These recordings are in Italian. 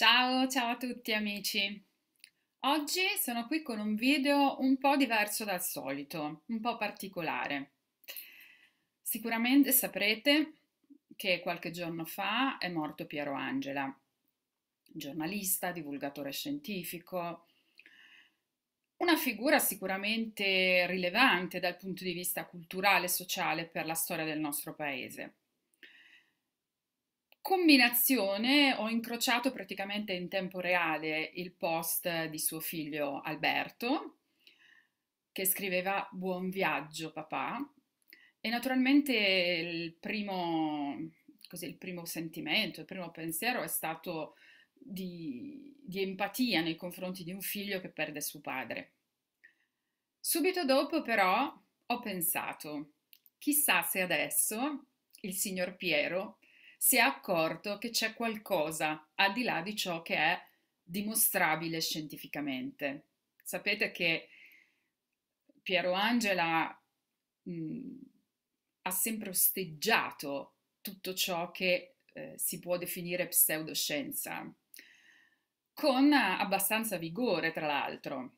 Ciao, ciao a tutti amici! Oggi sono qui con un video un po' diverso dal solito, un po' particolare. Sicuramente saprete che qualche giorno fa è morto Piero Angela, giornalista, divulgatore scientifico, una figura sicuramente rilevante dal punto di vista culturale e sociale per la storia del nostro paese combinazione ho incrociato praticamente in tempo reale il post di suo figlio Alberto, che scriveva Buon viaggio papà, e naturalmente il primo, così, il primo sentimento, il primo pensiero è stato di, di empatia nei confronti di un figlio che perde suo padre. Subito dopo però ho pensato, chissà se adesso il signor Piero si è accorto che c'è qualcosa al di là di ciò che è dimostrabile scientificamente. Sapete che Piero Angela mh, ha sempre osteggiato tutto ciò che eh, si può definire pseudoscienza, con abbastanza vigore tra l'altro.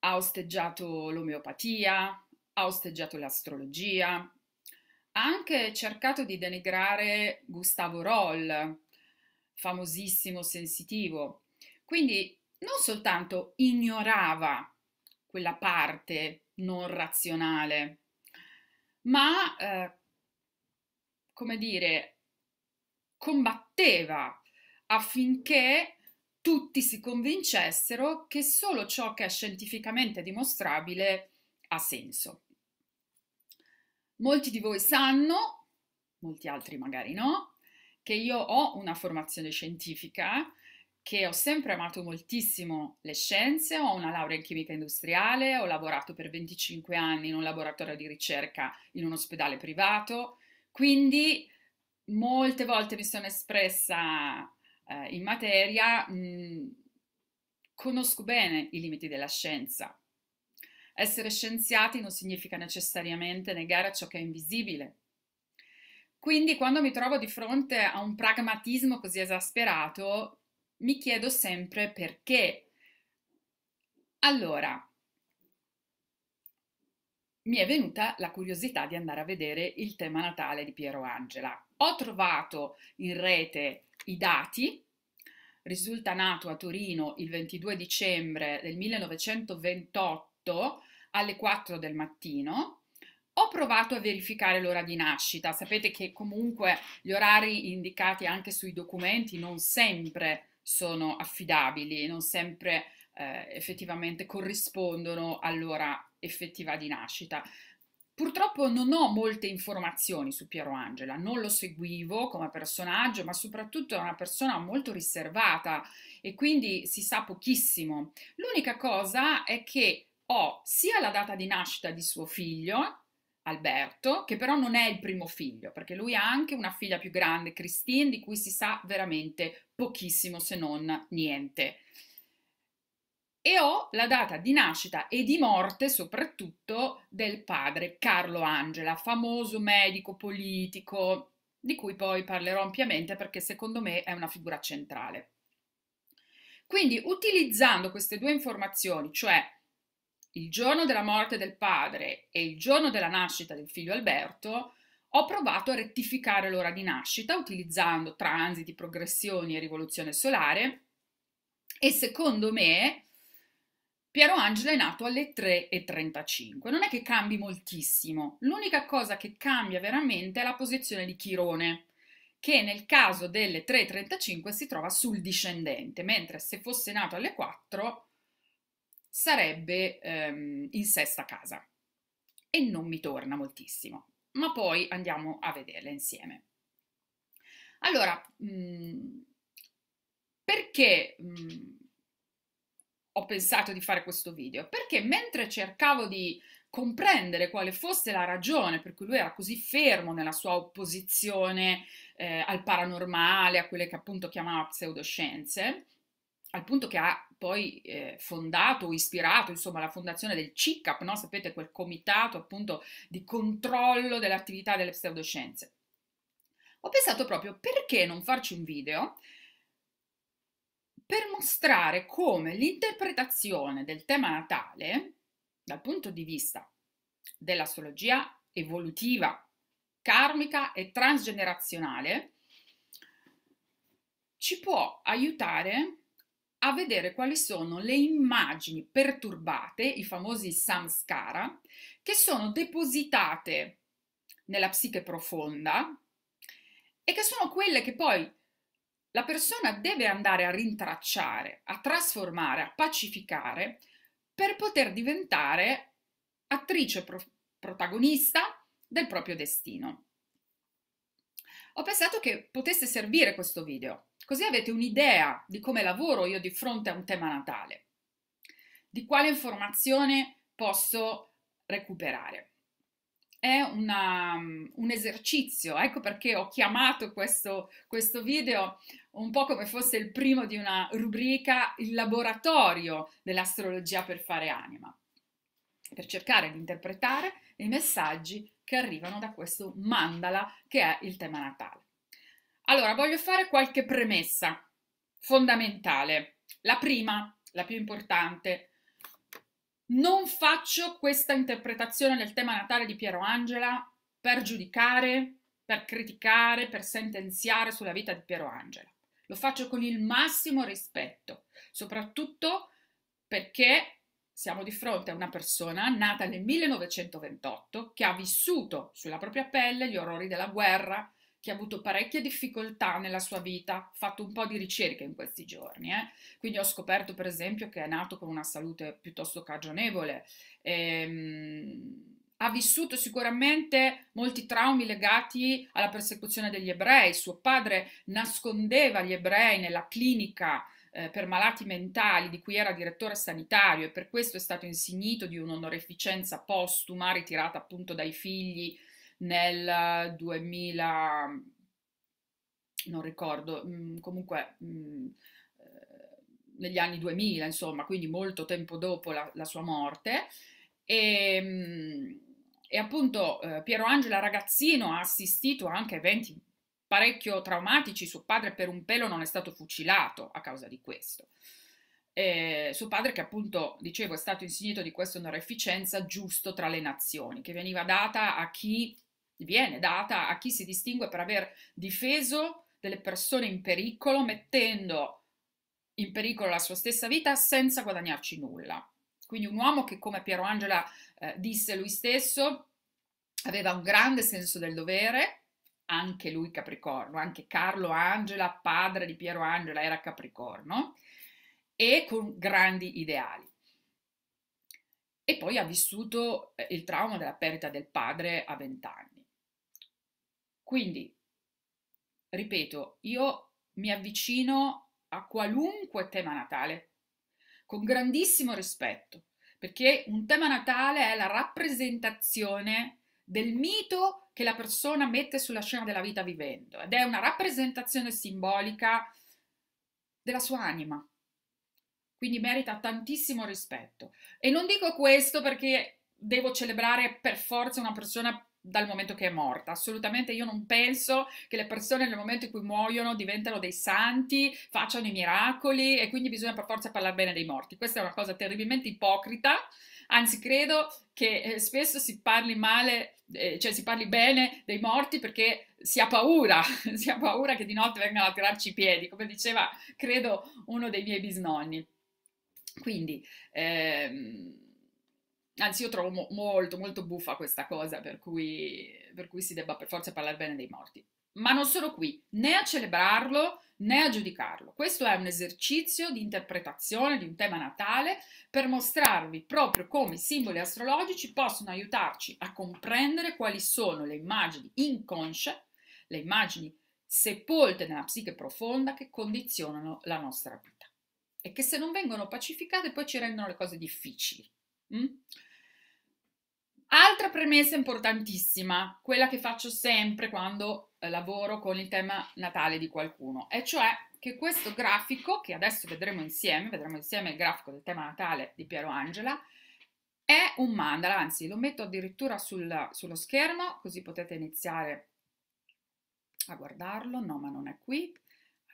Ha osteggiato l'omeopatia, ha osteggiato l'astrologia, anche cercato di denigrare Gustavo Roll, famosissimo sensitivo. Quindi non soltanto ignorava quella parte non razionale, ma, eh, come dire, combatteva affinché tutti si convincessero che solo ciò che è scientificamente dimostrabile ha senso. Molti di voi sanno, molti altri magari no, che io ho una formazione scientifica, che ho sempre amato moltissimo le scienze, ho una laurea in chimica industriale, ho lavorato per 25 anni in un laboratorio di ricerca in un ospedale privato, quindi molte volte mi sono espressa eh, in materia, mh, mm, conosco bene i limiti della scienza, essere scienziati non significa necessariamente negare ciò che è invisibile. Quindi quando mi trovo di fronte a un pragmatismo così esasperato, mi chiedo sempre perché. Allora, mi è venuta la curiosità di andare a vedere il tema natale di Piero Angela. Ho trovato in rete i dati, risulta nato a Torino il 22 dicembre del 1928 alle 4 del mattino. Ho provato a verificare l'ora di nascita, sapete che comunque gli orari indicati anche sui documenti non sempre sono affidabili, non sempre eh, effettivamente corrispondono all'ora effettiva di nascita. Purtroppo non ho molte informazioni su Piero Angela, non lo seguivo come personaggio, ma soprattutto è una persona molto riservata e quindi si sa pochissimo. L'unica cosa è che ho sia la data di nascita di suo figlio, Alberto, che però non è il primo figlio, perché lui ha anche una figlia più grande, Christine, di cui si sa veramente pochissimo se non niente. E ho la data di nascita e di morte soprattutto del padre Carlo Angela, famoso medico politico, di cui poi parlerò ampiamente perché secondo me è una figura centrale. Quindi utilizzando queste due informazioni, cioè il giorno della morte del padre e il giorno della nascita del figlio Alberto, ho provato a rettificare l'ora di nascita utilizzando transiti, progressioni e rivoluzione solare e secondo me Piero Angela è nato alle 3.35. Non è che cambi moltissimo, l'unica cosa che cambia veramente è la posizione di Chirone, che nel caso delle 3.35 si trova sul discendente, mentre se fosse nato alle 4 sarebbe ehm, in sesta casa e non mi torna moltissimo, ma poi andiamo a vederla insieme. Allora, mh, mm, perché mh, mm, ho pensato di fare questo video? Perché mentre cercavo di comprendere quale fosse la ragione per cui lui era così fermo nella sua opposizione eh, al paranormale, a quelle che appunto chiamava pseudoscienze, al punto che ha poi eh, fondato o ispirato, insomma, alla fondazione del CICAP, no? sapete, quel comitato appunto di controllo dell'attività delle pseudoscienze. Ho pensato proprio perché non farci un video per mostrare come l'interpretazione del tema natale, dal punto di vista dell'astrologia evolutiva, karmica e transgenerazionale, ci può aiutare a vedere quali sono le immagini perturbate, i famosi samskara, che sono depositate nella psiche profonda e che sono quelle che poi la persona deve andare a rintracciare, a trasformare, a pacificare per poter diventare attrice pro- protagonista del proprio destino. Ho pensato che potesse servire questo video Così avete un'idea di come lavoro io di fronte a un tema natale, di quale informazione posso recuperare. È una, mm, un esercizio, ecco perché ho chiamato questo, questo video un po' come fosse il primo di una rubrica, il laboratorio dell'astrologia per fare anima, per cercare di interpretare i messaggi che arrivano da questo mandala che è il tema natale. Allora, voglio fare qualche premessa fondamentale. La prima, la più importante, non faccio questa interpretazione del tema natale di Piero Angela per giudicare, per criticare, per sentenziare sulla vita di Piero Angela. Lo faccio con il massimo rispetto, soprattutto perché siamo di fronte a una persona nata nel 1928 che ha vissuto sulla propria pelle gli orrori della guerra, che ha avuto parecchie difficoltà nella sua vita, ho fatto un po' di ricerche in questi giorni, eh? quindi ho scoperto per esempio che è nato con una salute piuttosto cagionevole, ehm, ha vissuto sicuramente molti traumi legati alla persecuzione degli ebrei, suo padre nascondeva gli ebrei nella clinica eh, per malati mentali di cui era direttore sanitario e per questo è stato insignito di un'onoreficenza postuma ritirata appunto dai figli nel 2000 non ricordo, mm, comunque mm, eh, negli anni 2000, insomma, quindi molto tempo dopo la, la sua morte. E, mm, e appunto eh, Piero Angela ragazzino ha assistito anche a eventi parecchio traumatici, suo padre per un pelo non è stato fucilato a causa di questo. Eh, suo padre che appunto, dicevo, è stato insignito di questa onoreficenza giusto tra le nazioni, che veniva data a chi viene data a chi si distingue per aver difeso delle persone in pericolo, mettendo in pericolo la sua stessa vita senza guadagnarci nulla. Quindi un uomo che, come Piero Angela eh, disse lui stesso, aveva un grande senso del dovere, anche lui Capricorno, anche Carlo Angela, padre di Piero Angela, era Capricorno, e con grandi ideali. E poi ha vissuto eh, il trauma della perdita del padre a vent'anni. Quindi, ripeto, io mi avvicino a qualunque tema natale con grandissimo rispetto, perché un tema natale è la rappresentazione del mito che la persona mette sulla scena della vita vivendo ed è una rappresentazione simbolica della sua anima. Quindi merita tantissimo rispetto. E non dico questo perché devo celebrare per forza una persona dal momento che è morta. Assolutamente io non penso che le persone nel momento in cui muoiono diventano dei santi, facciano i miracoli e quindi bisogna per forza parlare bene dei morti. Questa è una cosa terribilmente ipocrita, anzi credo che eh, spesso si parli male, eh, cioè si parli bene dei morti perché si ha paura, si ha paura che di notte vengano a tirarci i piedi, come diceva credo uno dei miei bisnonni. Quindi... Ehm, anzi io trovo mo- molto molto buffa questa cosa per cui, per cui si debba per forza parlare bene dei morti. Ma non sono qui né a celebrarlo né a giudicarlo. Questo è un esercizio di interpretazione di un tema natale per mostrarvi proprio come i simboli astrologici possono aiutarci a comprendere quali sono le immagini inconsce, le immagini sepolte nella psiche profonda che condizionano la nostra vita e che se non vengono pacificate poi ci rendono le cose difficili. Mm? Altra premessa importantissima, quella che faccio sempre quando eh, lavoro con il tema natale di qualcuno, e cioè che questo grafico, che adesso vedremo insieme, vedremo insieme il grafico del tema natale di Piero Angela, è un mandala, anzi lo metto addirittura sul, sullo schermo, così potete iniziare a guardarlo, no ma non è qui,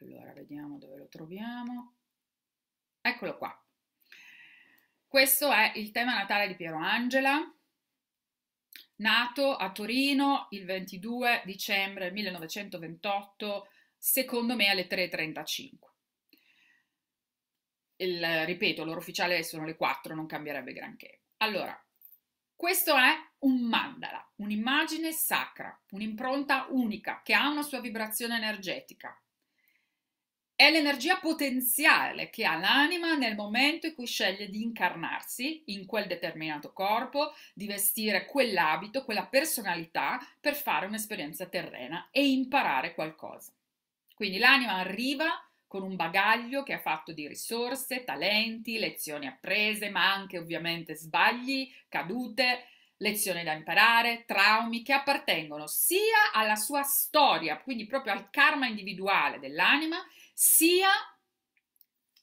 allora vediamo dove lo troviamo, eccolo qua. Questo è il tema natale di Piero Angela, Nato a Torino il 22 dicembre 1928, secondo me alle 3.35. Il, ripeto, l'ora ufficiale sono le 4, non cambierebbe granché. Allora, questo è un mandala, un'immagine sacra, un'impronta unica che ha una sua vibrazione energetica. È l'energia potenziale che ha l'anima nel momento in cui sceglie di incarnarsi in quel determinato corpo, di vestire quell'abito, quella personalità per fare un'esperienza terrena e imparare qualcosa. Quindi l'anima arriva con un bagaglio che è fatto di risorse, talenti, lezioni apprese, ma anche ovviamente sbagli, cadute, lezioni da imparare, traumi che appartengono sia alla sua storia, quindi proprio al karma individuale dell'anima, sia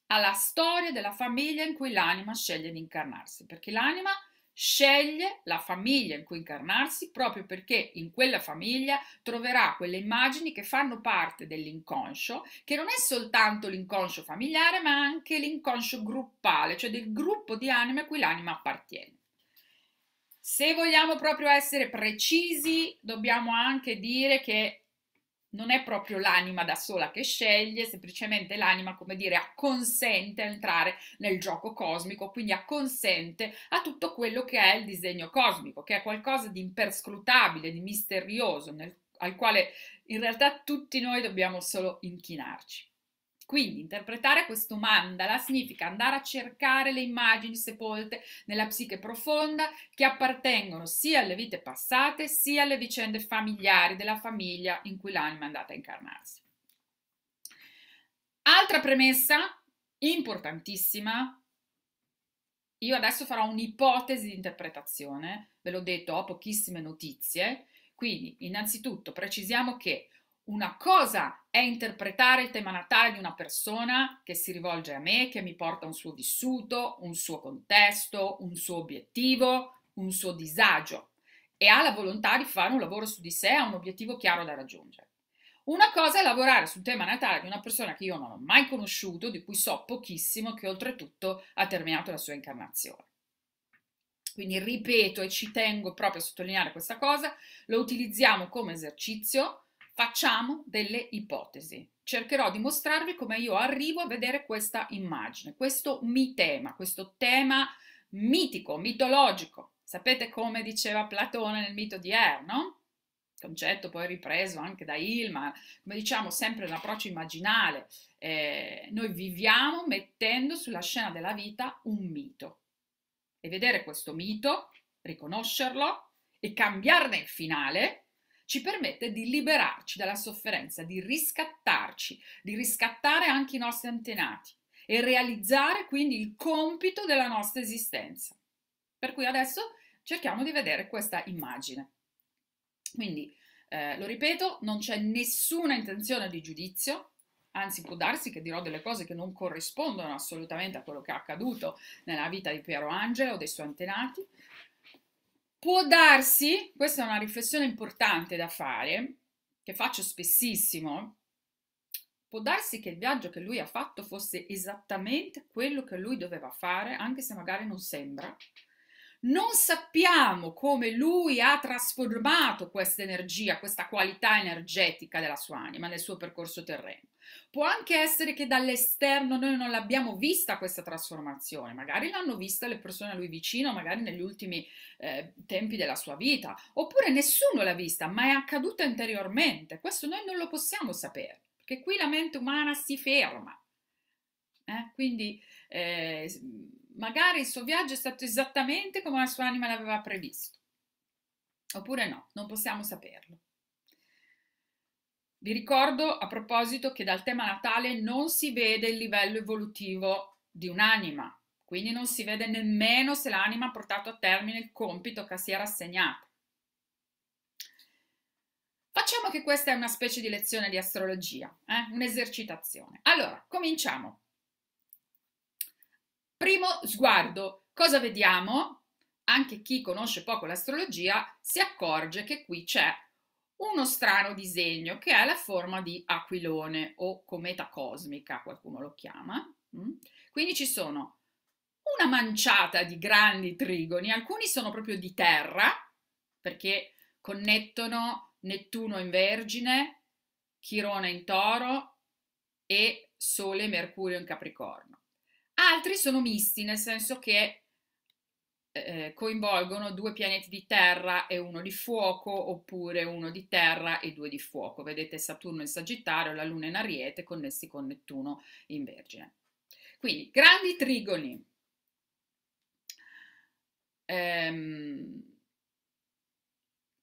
alla storia della famiglia in cui l'anima sceglie di incarnarsi, perché l'anima sceglie la famiglia in cui incarnarsi proprio perché in quella famiglia troverà quelle immagini che fanno parte dell'inconscio, che non è soltanto l'inconscio familiare, ma anche l'inconscio gruppale, cioè del gruppo di anime a cui l'anima appartiene. Se vogliamo proprio essere precisi, dobbiamo anche dire che non è proprio l'anima da sola che sceglie, semplicemente l'anima, come dire, acconsente a entrare nel gioco cosmico, quindi acconsente a tutto quello che è il disegno cosmico, che è qualcosa di imperscrutabile, di misterioso, nel, al quale in realtà tutti noi dobbiamo solo inchinarci. Quindi interpretare questo mandala significa andare a cercare le immagini sepolte nella psiche profonda che appartengono sia alle vite passate sia alle vicende familiari della famiglia in cui l'anima è andata a incarnarsi. Altra premessa importantissima io adesso farò un'ipotesi di interpretazione, ve l'ho detto, ho pochissime notizie, quindi innanzitutto precisiamo che una cosa è interpretare il tema natale di una persona che si rivolge a me, che mi porta un suo vissuto, un suo contesto, un suo obiettivo, un suo disagio e ha la volontà di fare un lavoro su di sé, ha un obiettivo chiaro da raggiungere. Una cosa è lavorare sul tema natale di una persona che io non ho mai conosciuto, di cui so pochissimo, che oltretutto ha terminato la sua incarnazione. Quindi ripeto e ci tengo proprio a sottolineare questa cosa, lo utilizziamo come esercizio Facciamo delle ipotesi. Cercherò di mostrarvi come io arrivo a vedere questa immagine, questo mitema, questo tema mitico, mitologico. Sapete come diceva Platone nel mito di Er, no? concetto poi ripreso anche da Ilma, come diciamo sempre l'approccio immaginale, eh, noi viviamo mettendo sulla scena della vita un mito e vedere questo mito, riconoscerlo e cambiarne il finale ci permette di liberarci dalla sofferenza, di riscattarci, di riscattare anche i nostri antenati e realizzare quindi il compito della nostra esistenza. Per cui adesso cerchiamo di vedere questa immagine. Quindi, eh, lo ripeto, non c'è nessuna intenzione di giudizio, anzi può darsi che dirò delle cose che non corrispondono assolutamente a quello che è accaduto nella vita di Piero Angelo o dei suoi antenati, Può darsi, questa è una riflessione importante da fare, che faccio spessissimo, può darsi che il viaggio che lui ha fatto fosse esattamente quello che lui doveva fare, anche se magari non sembra, non sappiamo come lui ha trasformato questa energia, questa qualità energetica della sua anima nel suo percorso terreno. Può anche essere che dall'esterno noi non l'abbiamo vista questa trasformazione, magari l'hanno vista le persone a lui vicino, magari negli ultimi eh, tempi della sua vita, oppure nessuno l'ha vista, ma è accaduta interiormente. Questo noi non lo possiamo sapere, perché qui la mente umana si ferma. Eh? Quindi eh, magari il suo viaggio è stato esattamente come la sua anima l'aveva previsto. Oppure no, non possiamo saperlo. Vi ricordo a proposito che dal tema natale non si vede il livello evolutivo di un'anima, quindi non si vede nemmeno se l'anima ha portato a termine il compito che si era assegnato. Facciamo che questa è una specie di lezione di astrologia, eh? un'esercitazione. Allora, cominciamo. Primo sguardo, cosa vediamo? Anche chi conosce poco l'astrologia si accorge che qui c'è uno strano disegno che è la forma di aquilone o cometa cosmica, qualcuno lo chiama. Mm? Quindi ci sono una manciata di grandi trigoni, alcuni sono proprio di terra, perché connettono Nettuno in Vergine, Chirone in Toro e Sole e Mercurio in Capricorno altri sono misti, nel senso che eh, coinvolgono due pianeti di terra e uno di fuoco, oppure uno di terra e due di fuoco. Vedete Saturno in Sagittario, la Luna in Ariete, connessi con Nettuno in Vergine. Quindi grandi trigoni. Ehm,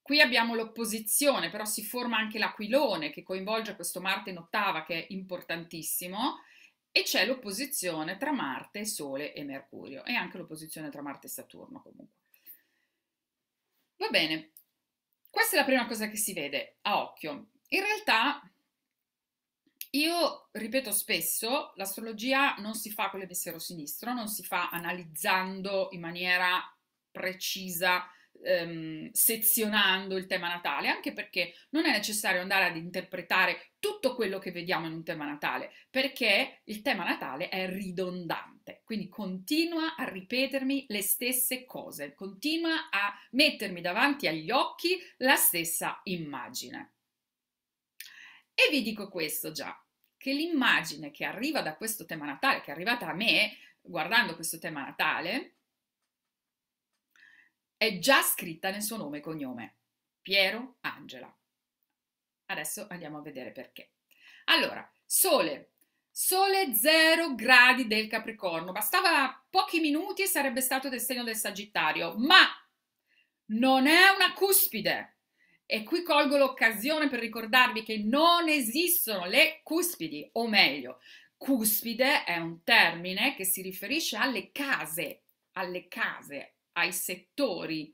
Qui abbiamo l'opposizione, però si forma anche l'aquilone che coinvolge questo Marte in ottava che è importantissimo e c'è l'opposizione tra Marte, Sole e Mercurio e anche l'opposizione tra Marte e Saturno comunque. Va bene, questa è la prima cosa che si vede a occhio. In realtà io ripeto spesso, l'astrologia non si fa con l'emisfero sinistro, non si fa analizzando in maniera precisa ehm, sezionando il tema Natale, anche perché non è necessario andare ad interpretare tutto quello che vediamo in un tema Natale, perché il tema Natale è ridondante, quindi continua a ripetermi le stesse cose, continua a mettermi davanti agli occhi la stessa immagine. E vi dico questo già, che l'immagine che arriva da questo tema Natale, che è arrivata a me guardando questo tema Natale, è già scritta nel suo nome e cognome, Piero Angela. Adesso andiamo a vedere perché. Allora, Sole, Sole 0 gradi del Capricorno, bastava pochi minuti e sarebbe stato del segno del Sagittario, ma non è una cuspide. E qui colgo l'occasione per ricordarvi che non esistono le cuspidi, o meglio, cuspide è un termine che si riferisce alle case, alle case, ai settori.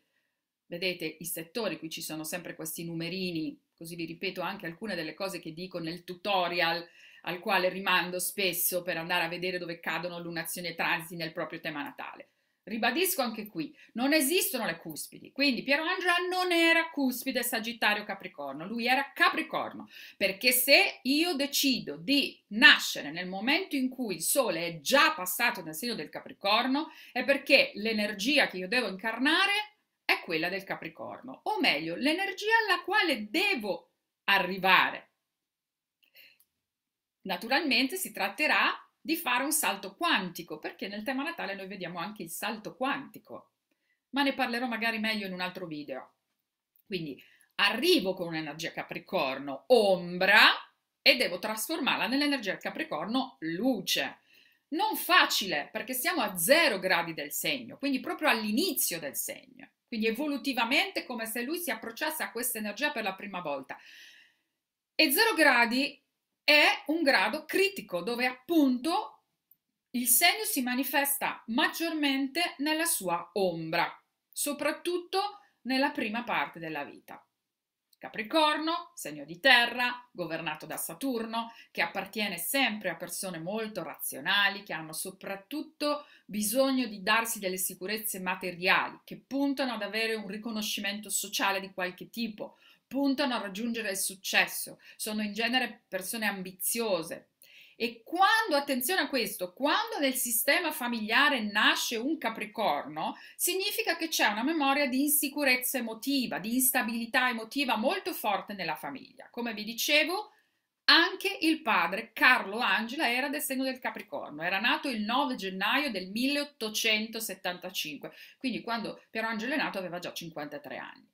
Vedete i settori, qui ci sono sempre questi numerini, così vi ripeto anche alcune delle cose che dico nel tutorial al quale rimando spesso per andare a vedere dove cadono lunazioni e transiti nel proprio tema natale. Ribadisco anche qui, non esistono le cuspidi, quindi Piero Angela non era cuspide Sagittario Capricorno, lui era Capricorno, perché se io decido di nascere nel momento in cui il Sole è già passato nel segno del Capricorno, è perché l'energia che io devo incarnare è quella del Capricorno, o meglio, l'energia alla quale devo arrivare. Naturalmente si tratterà di fare un salto quantico, perché nel tema Natale noi vediamo anche il salto quantico, ma ne parlerò magari meglio in un altro video. Quindi arrivo con un'energia Capricorno ombra e devo trasformarla nell'energia Capricorno luce. Non facile, perché siamo a zero gradi del segno, quindi proprio all'inizio del segno. Quindi evolutivamente come se lui si approcciasse a questa energia per la prima volta. E zero gradi è un grado critico dove appunto il segno si manifesta maggiormente nella sua ombra, soprattutto nella prima parte della vita. Capricorno, segno di terra, governato da Saturno, che appartiene sempre a persone molto razionali, che hanno soprattutto bisogno di darsi delle sicurezze materiali, che puntano ad avere un riconoscimento sociale di qualche tipo, puntano a raggiungere il successo, sono in genere persone ambiziose. E quando, attenzione a questo, quando nel sistema familiare nasce un capricorno, significa che c'è una memoria di insicurezza emotiva, di instabilità emotiva molto forte nella famiglia. Come vi dicevo, anche il padre Carlo Angela era del segno del Capricorno, era nato il 9 gennaio del 1875, quindi quando Piero Angelo è nato aveva già 53 anni.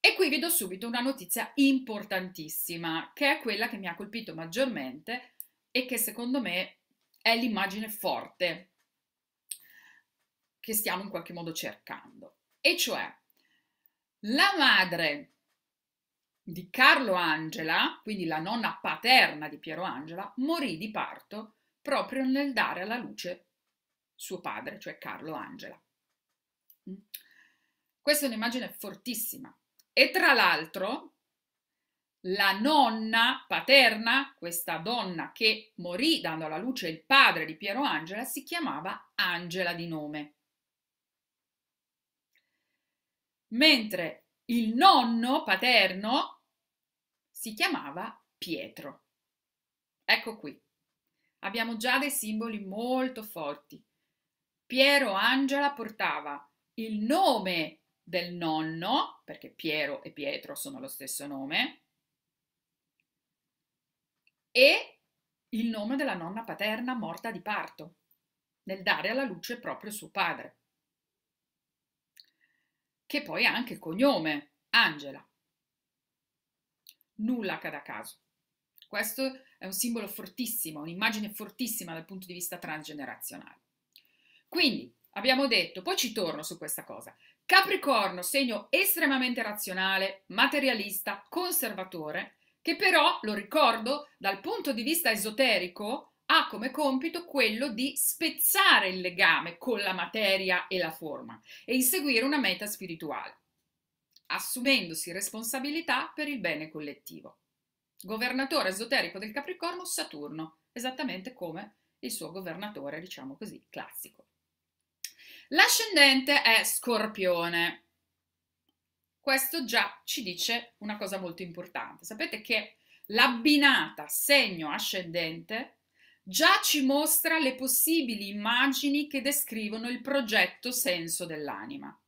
E qui vi do subito una notizia importantissima, che è quella che mi ha colpito maggiormente e che secondo me è l'immagine forte che stiamo in qualche modo cercando. E cioè la madre di Carlo Angela, quindi la nonna paterna di Piero Angela, morì di parto proprio nel dare alla luce suo padre, cioè Carlo Angela. Mm. Questa è un'immagine fortissima e tra l'altro, la nonna paterna, questa donna che morì dando alla luce il padre di Piero Angela, si chiamava Angela di nome. Mentre il nonno paterno si chiamava Pietro. Ecco qui. Abbiamo già dei simboli molto forti. Piero Angela portava il nome del nonno, perché Piero e Pietro sono lo stesso nome, e il nome della nonna paterna morta di parto, nel dare alla luce proprio suo padre, che poi ha anche il cognome, Angela. Nulla a caso. Questo è un simbolo fortissimo, un'immagine fortissima dal punto di vista transgenerazionale. Quindi abbiamo detto, poi ci torno su questa cosa, Capricorno, segno estremamente razionale, materialista, conservatore, che però, lo ricordo, dal punto di vista esoterico ha come compito quello di spezzare il legame con la materia e la forma e inseguire una meta spirituale, assumendosi responsabilità per il bene collettivo. Governatore esoterico del Capricorno, Saturno, esattamente come il suo governatore, diciamo così, classico. L'ascendente è Scorpione. Questo già ci dice una cosa molto importante. Sapete che l'abbinata segno ascendente già ci mostra le possibili immagini che descrivono il progetto senso dell'anima.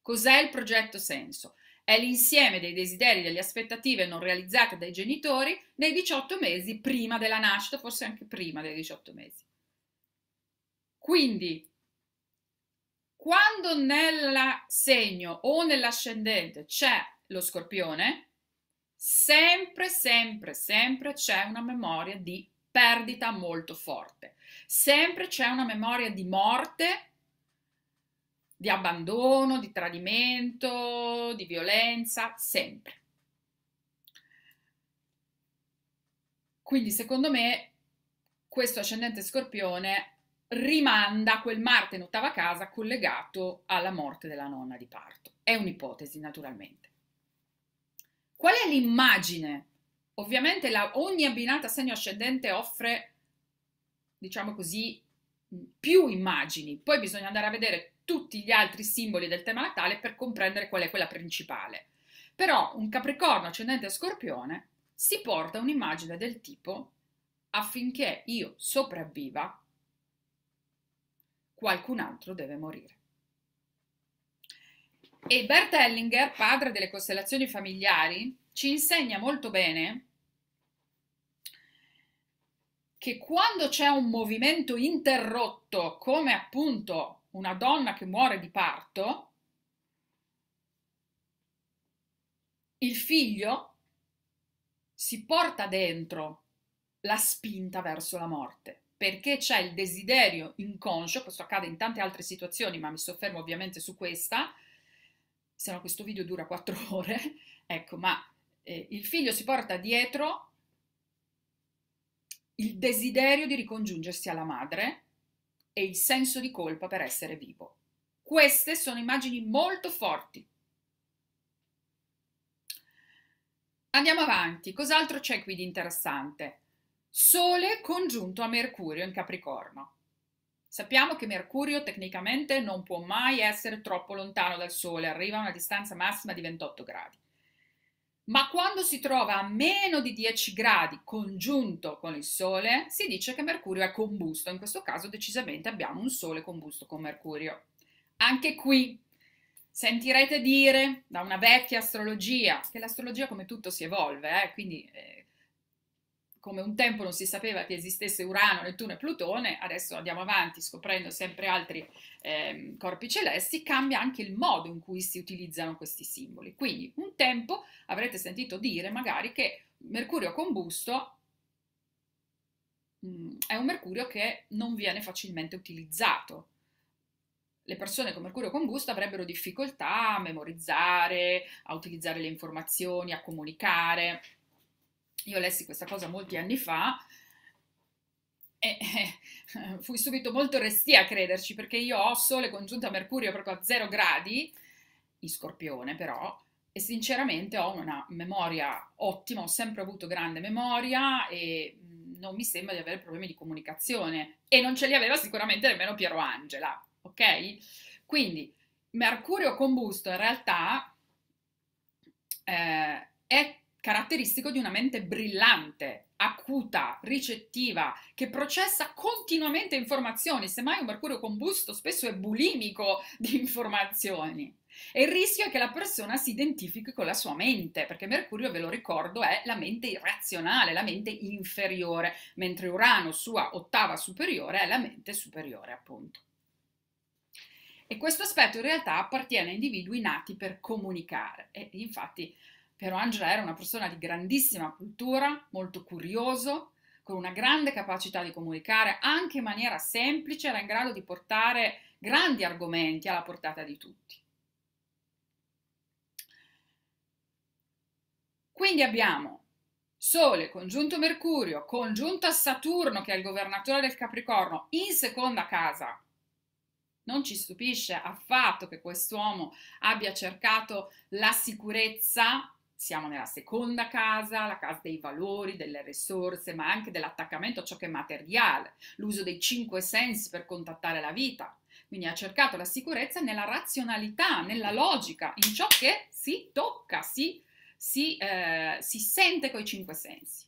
Cos'è il progetto senso? È l'insieme dei desideri e delle aspettative non realizzate dai genitori nei 18 mesi prima della nascita, forse anche prima dei 18 mesi. Quindi quando nel segno o nell'ascendente c'è lo scorpione, sempre, sempre, sempre c'è una memoria di perdita molto forte. Sempre c'è una memoria di morte, di abbandono, di tradimento, di violenza, sempre. Quindi secondo me questo ascendente scorpione rimanda quel Marte in ottava casa collegato alla morte della nonna di parto. È un'ipotesi, naturalmente. Qual è l'immagine? Ovviamente la, ogni abbinata segno ascendente offre, diciamo così, mm, più immagini. Poi bisogna andare a vedere tutti gli altri simboli del tema natale per comprendere qual è quella principale. Però un Capricorno ascendente Scorpione si porta un'immagine del tipo affinché io sopravviva qualcun altro deve morire. E Bert Hellinger, padre delle costellazioni familiari, ci insegna molto bene che quando c'è un movimento interrotto, come appunto una donna che muore di parto, il figlio si porta dentro la spinta verso la morte perché c'è il desiderio inconscio, questo accade in tante altre situazioni, ma mi soffermo ovviamente su questa, se no questo video dura quattro ore, ecco, ma eh, il figlio si porta dietro il desiderio di ricongiungersi alla madre e il senso di colpa per essere vivo. Queste sono immagini molto forti. Andiamo avanti, cos'altro c'è qui di interessante? Sole congiunto a Mercurio in Capricorno. Sappiamo che Mercurio tecnicamente non può mai essere troppo lontano dal Sole, arriva a una distanza massima di 28 gradi. Ma quando si trova a meno di 10 gradi congiunto con il Sole, si dice che Mercurio è combusto. In questo caso decisamente abbiamo un Sole combusto con Mercurio. Anche qui sentirete dire da una vecchia astrologia, che l'astrologia come tutto si evolve, eh, quindi eh, come un tempo non si sapeva che esistesse Urano, Nettuno e Plutone, adesso andiamo avanti scoprendo sempre altri eh, corpi celesti, cambia anche il modo in cui si utilizzano questi simboli. Quindi un tempo avrete sentito dire magari che Mercurio combusto mh, mm, è un mercurio che non viene facilmente utilizzato. Le persone con mercurio combusto avrebbero difficoltà a memorizzare, a utilizzare le informazioni, a comunicare io lessi questa cosa molti anni fa e eh, fui subito molto restia a crederci perché io ho Sole congiunta Mercurio proprio a zero gradi, in Scorpione però, e sinceramente ho una memoria ottima, ho sempre avuto grande memoria e mm, non mi sembra di avere problemi di comunicazione e non ce li aveva sicuramente nemmeno Piero Angela, ok? Quindi Mercurio combusto in realtà eh, è caratteristico di una mente brillante, acuta, ricettiva, che processa continuamente informazioni, semmai un mercurio combusto spesso è bulimico di informazioni. E il rischio è che la persona si identifichi con la sua mente, perché Mercurio, ve lo ricordo, è la mente irrazionale, la mente inferiore, mentre Urano, sua ottava superiore, è la mente superiore, appunto. E questo aspetto in realtà appartiene a individui nati per comunicare. E infatti però Angela era una persona di grandissima cultura, molto curioso, con una grande capacità di comunicare, anche in maniera semplice, era in grado di portare grandi argomenti alla portata di tutti. Quindi abbiamo Sole congiunto Mercurio, congiunto a Saturno che è il governatore del Capricorno in seconda casa. Non ci stupisce affatto che quest'uomo abbia cercato la sicurezza siamo nella seconda casa, la casa dei valori, delle risorse, ma anche dell'attaccamento a ciò che è materiale, l'uso dei cinque sensi per contattare la vita. Quindi ha cercato la sicurezza nella razionalità, nella logica, in ciò che si tocca, si, si, eh, si sente coi cinque sensi.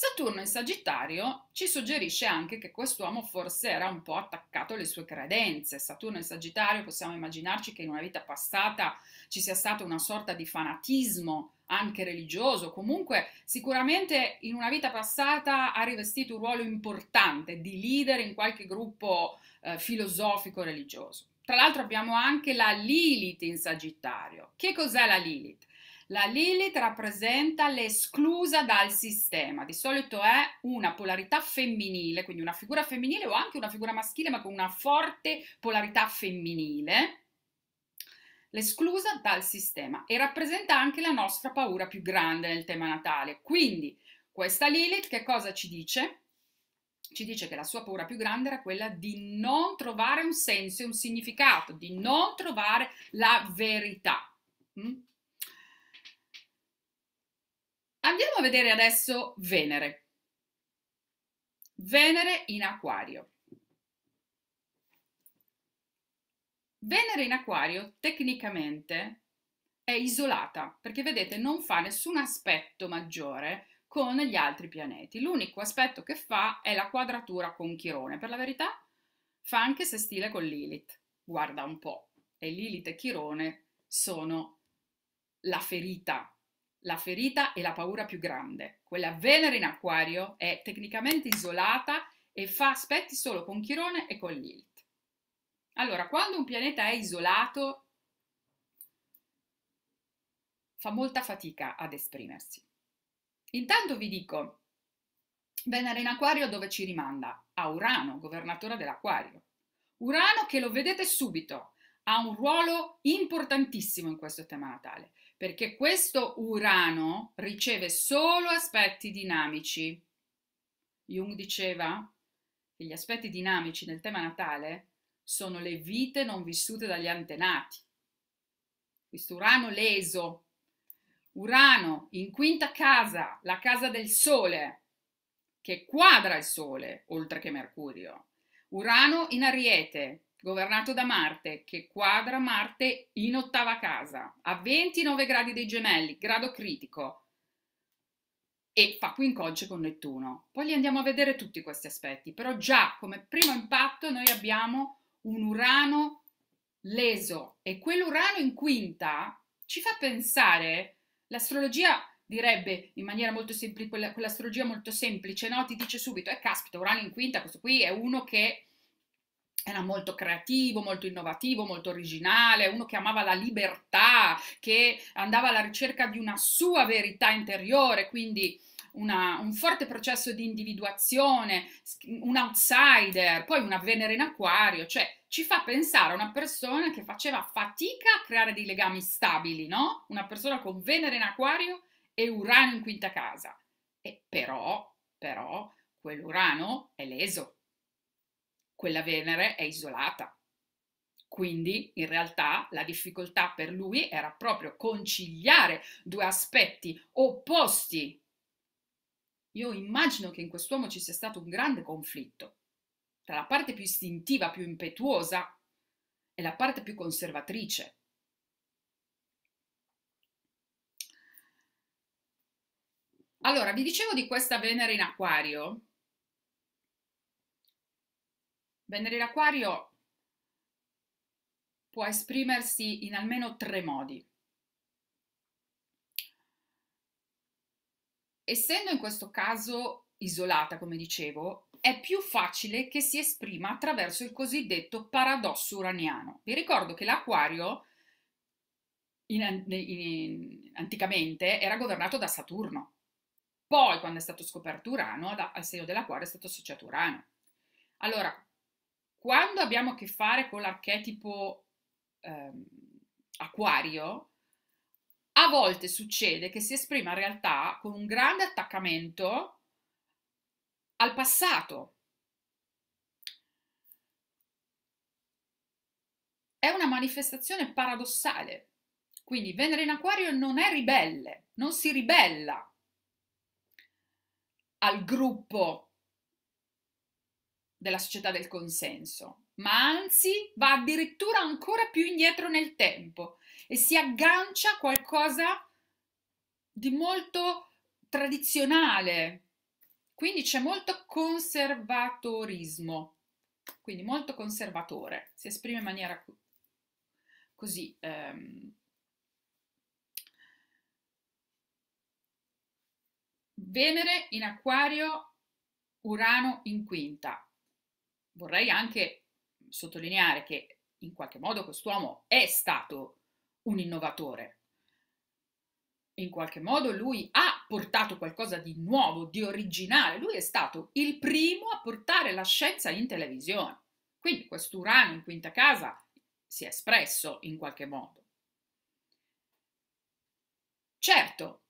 Saturno in Sagittario ci suggerisce anche che quest'uomo forse era un po' attaccato alle sue credenze. Saturno in Sagittario possiamo immaginarci che in una vita passata ci sia stato una sorta di fanatismo anche religioso, comunque sicuramente in una vita passata ha rivestito un ruolo importante di leader in qualche gruppo eh, filosofico religioso. Tra l'altro abbiamo anche la Lilith in Sagittario. Che cos'è la Lilith? La Lilith rappresenta l'esclusa dal sistema, di solito è una polarità femminile, quindi una figura femminile o anche una figura maschile, ma con una forte polarità femminile l'esclusa dal sistema e rappresenta anche la nostra paura più grande nel tema natale. Quindi questa Lilith che cosa ci dice? Ci dice che la sua paura più grande era quella di non trovare un senso e un significato, di non trovare la verità. Mm? Andiamo a vedere adesso Venere. Venere in acquario. Venere in acquario tecnicamente è isolata perché vedete non fa nessun aspetto maggiore con gli altri pianeti. L'unico aspetto che fa è la quadratura con Chirone. Per la verità fa anche se stile con Lilith. Guarda un po'. E Lilith e Chirone sono la ferita la ferita e la paura più grande. Quella Venere in acquario è tecnicamente isolata e fa aspetti solo con Chirone e con Lilith. Allora, quando un pianeta è isolato, fa molta fatica ad esprimersi. Intanto vi dico, Venere in Aquario dove ci rimanda? A Urano, governatore dell'Aquario. Urano che lo vedete subito, ha un ruolo importantissimo in questo tema natale perché questo Urano riceve solo aspetti dinamici. Jung diceva che gli aspetti dinamici nel tema natale sono le vite non vissute dagli antenati. Questo Urano leso, Urano in quinta casa, la casa del Sole, che quadra il Sole oltre che Mercurio. Urano in Ariete, governato da Marte, che quadra Marte in ottava casa, a 29 gradi dei gemelli, grado critico, e fa qui in codice con Nettuno. Poi li andiamo a vedere tutti questi aspetti, però già come primo impatto noi abbiamo un Urano leso e quell'Urano in quinta ci fa pensare, l'astrologia direbbe in maniera molto semplice, quell'astrologia molto semplice, no? Ti dice subito, eh caspita, Urano in quinta, questo qui è uno che era molto creativo, molto innovativo, molto originale, uno che amava la libertà, che andava alla ricerca di una sua verità interiore, quindi una, un forte processo di individuazione, un outsider, poi una Venere in acquario, cioè ci fa pensare a una persona che faceva fatica a creare dei legami stabili, no? Una persona con Venere in acquario e Urano in quinta casa. E però, però, quell'Urano è leso, quella Venere è isolata. Quindi in realtà la difficoltà per lui era proprio conciliare due aspetti opposti. Io immagino che in quest'uomo ci sia stato un grande conflitto tra la parte più istintiva, più impetuosa e la parte più conservatrice. Allora, vi dicevo di questa Venere in Aquario Venere in acquario può esprimersi in almeno tre modi. Essendo in questo caso isolata, come dicevo, è più facile che si esprima attraverso il cosiddetto paradosso uraniano. Vi ricordo che l'acquario in, in, in, anticamente era governato da Saturno, poi quando è stato scoperto Urano, da, al segno dell'acquario è stato associato Urano. Allora, quando abbiamo a che fare con l'archetipo ehm, acquario, a volte succede che si esprima in realtà con un grande attaccamento al passato. È una manifestazione paradossale. Quindi Venere in Aquario non è ribelle, non si ribella al gruppo della società del consenso, ma anzi va addirittura ancora più indietro nel tempo e si aggancia a qualcosa di molto tradizionale. Quindi c'è molto conservatorismo, quindi molto conservatore, si esprime in maniera così. Ehm, Venere in acquario, Urano in quinta, vorrei anche sottolineare che in qualche modo quest'uomo è stato un innovatore. In qualche modo lui ha portato qualcosa di nuovo, di originale. Lui è stato il primo a portare la scienza in televisione. Quindi quest'Urano in quinta casa si è espresso in qualche modo. Certo,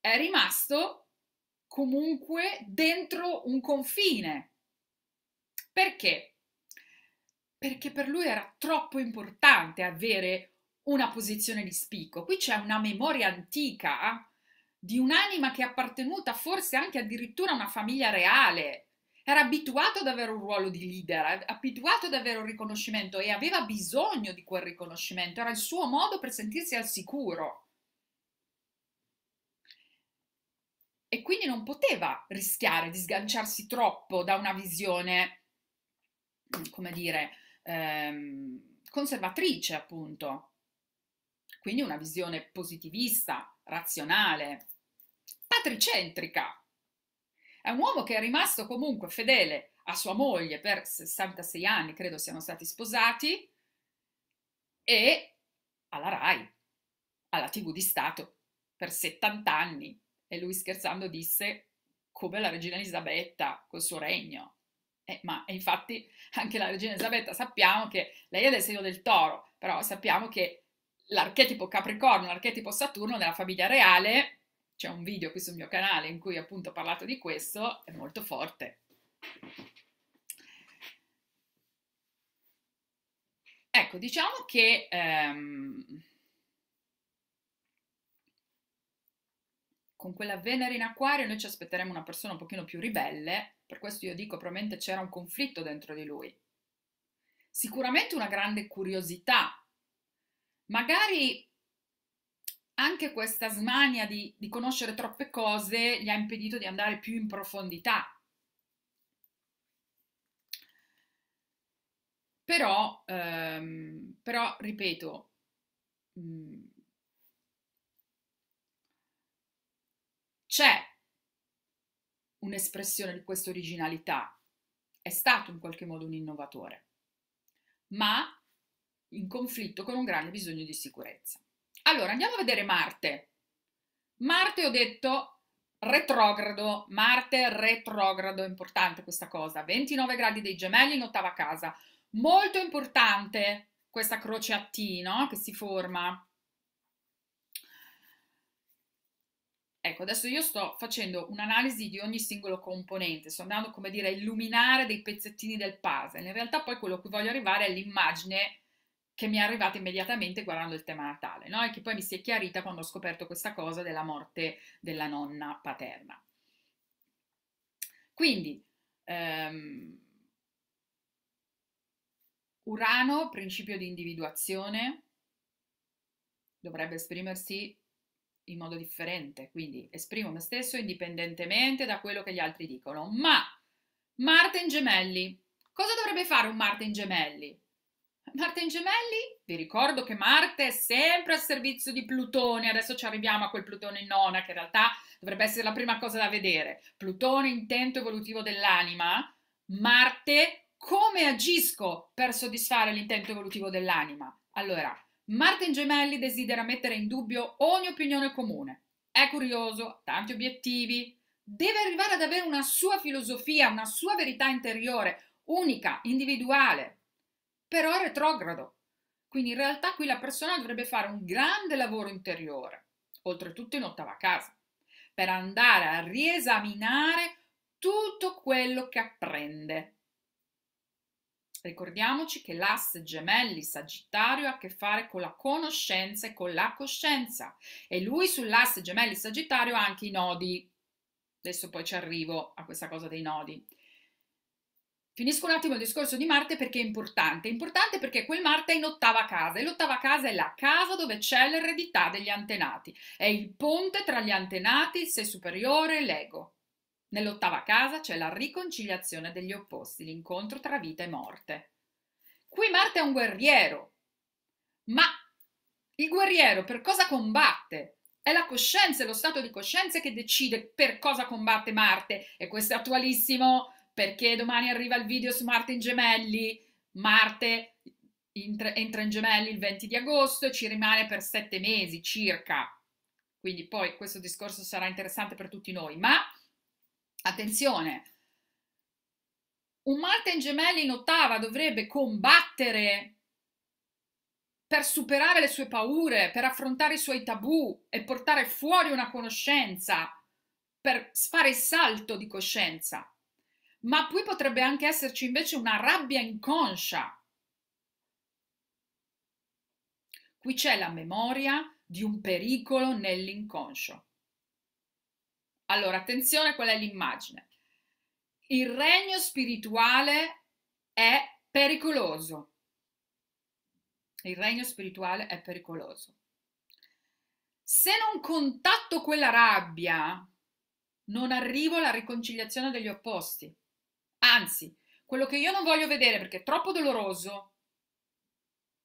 è rimasto comunque dentro un confine perché? Perché per lui era troppo importante avere una posizione di spicco. Qui c'è una memoria antica di un'anima che è appartenuta forse anche addirittura a una famiglia reale. Era abituato ad avere un ruolo di leader, abituato ad avere un riconoscimento e aveva bisogno di quel riconoscimento, era il suo modo per sentirsi al sicuro. E quindi non poteva rischiare di sganciarsi troppo da una visione come dire, ehm, conservatrice appunto, quindi una visione positivista, razionale, patricentrica. È un uomo che è rimasto comunque fedele a sua moglie per 66 anni, credo siano stati sposati, e alla RAI, alla TV di Stato, per 70 anni. E lui scherzando disse come la regina Elisabetta col suo regno. Eh, ma infatti anche la regina Elisabetta sappiamo che lei è del segno del toro, però sappiamo che l'archetipo Capricorno, l'archetipo Saturno nella famiglia reale, c'è un video qui sul mio canale in cui appunto ho parlato di questo, è molto forte. Ecco, diciamo che ehm, con quella Venere in acquario noi ci aspetteremo una persona un pochino più ribelle, per questo io dico, probabilmente c'era un conflitto dentro di lui. Sicuramente una grande curiosità, magari anche questa smania di, di, conoscere troppe cose gli ha impedito di andare più in profondità. Però, ehm, però ripeto, mh, mm, c'è un'espressione di questa originalità, è stato in qualche modo un innovatore, ma in conflitto con un grande bisogno di sicurezza. Allora, andiamo a vedere Marte. Marte, ho detto, retrogrado, Marte retrogrado, importante questa cosa, 29 gradi dei gemelli in ottava casa, molto importante questa croce a T no? che si forma Ecco, adesso io sto facendo un'analisi di ogni singolo componente, sto andando come dire a illuminare dei pezzettini del puzzle. In realtà poi quello a cui voglio arrivare è l'immagine che mi è arrivata immediatamente guardando il tema Natale, no? E che poi mi si è chiarita quando ho scoperto questa cosa della morte della nonna paterna. Quindi, um, Urano, principio di individuazione, dovrebbe esprimersi in modo differente, quindi esprimo me stesso indipendentemente da quello che gli altri dicono. Ma Marte in Gemelli, cosa dovrebbe fare un Marte in Gemelli? Marte in Gemelli, vi ricordo che Marte è sempre al servizio di Plutone, adesso ci arriviamo a quel Plutone in nona che in realtà dovrebbe essere la prima cosa da vedere. Plutone, intento evolutivo dell'anima, Marte, come agisco per soddisfare l'intento evolutivo dell'anima? Allora, Martin Gemelli desidera mettere in dubbio ogni opinione comune. È curioso, ha tanti obiettivi, deve arrivare ad avere una sua filosofia, una sua verità interiore, unica, individuale, però è retrogrado. Quindi in realtà qui la persona dovrebbe fare un grande lavoro interiore, oltretutto in ottava casa, per andare a riesaminare tutto quello che apprende Ricordiamoci che l'asse gemelli sagittario ha a che fare con la conoscenza e con la coscienza e lui sull'asse gemelli sagittario ha anche i nodi. Adesso poi ci arrivo a questa cosa dei nodi. Finisco un attimo il discorso di Marte perché è importante. È importante perché quel Marte è in ottava casa e l'ottava casa è la casa dove c'è l'eredità degli antenati. È il ponte tra gli antenati, il sé superiore e l'ego. Nell'ottava casa c'è la riconciliazione degli opposti, l'incontro tra vita e morte. Qui Marte è un guerriero, ma il guerriero per cosa combatte? È la coscienza, è lo stato di coscienza che decide per cosa combatte Marte e questo è attualissimo perché domani arriva il video su Marte in gemelli, Marte entra in gemelli il 20 di agosto e ci rimane per sette mesi circa. Quindi poi questo discorso sarà interessante per tutti noi, ma Attenzione, un Marte in gemelli in ottava dovrebbe combattere per superare le sue paure, per affrontare i suoi tabù e portare fuori una conoscenza, per fare il salto di coscienza. Ma qui potrebbe anche esserci invece una rabbia inconscia. Qui c'è la memoria di un pericolo nell'inconscio. Allora, attenzione, qual è l'immagine? Il regno spirituale è pericoloso. Il regno spirituale è pericoloso. Se non contatto quella rabbia, non arrivo alla riconciliazione degli opposti. Anzi, quello che io non voglio vedere perché è troppo doloroso,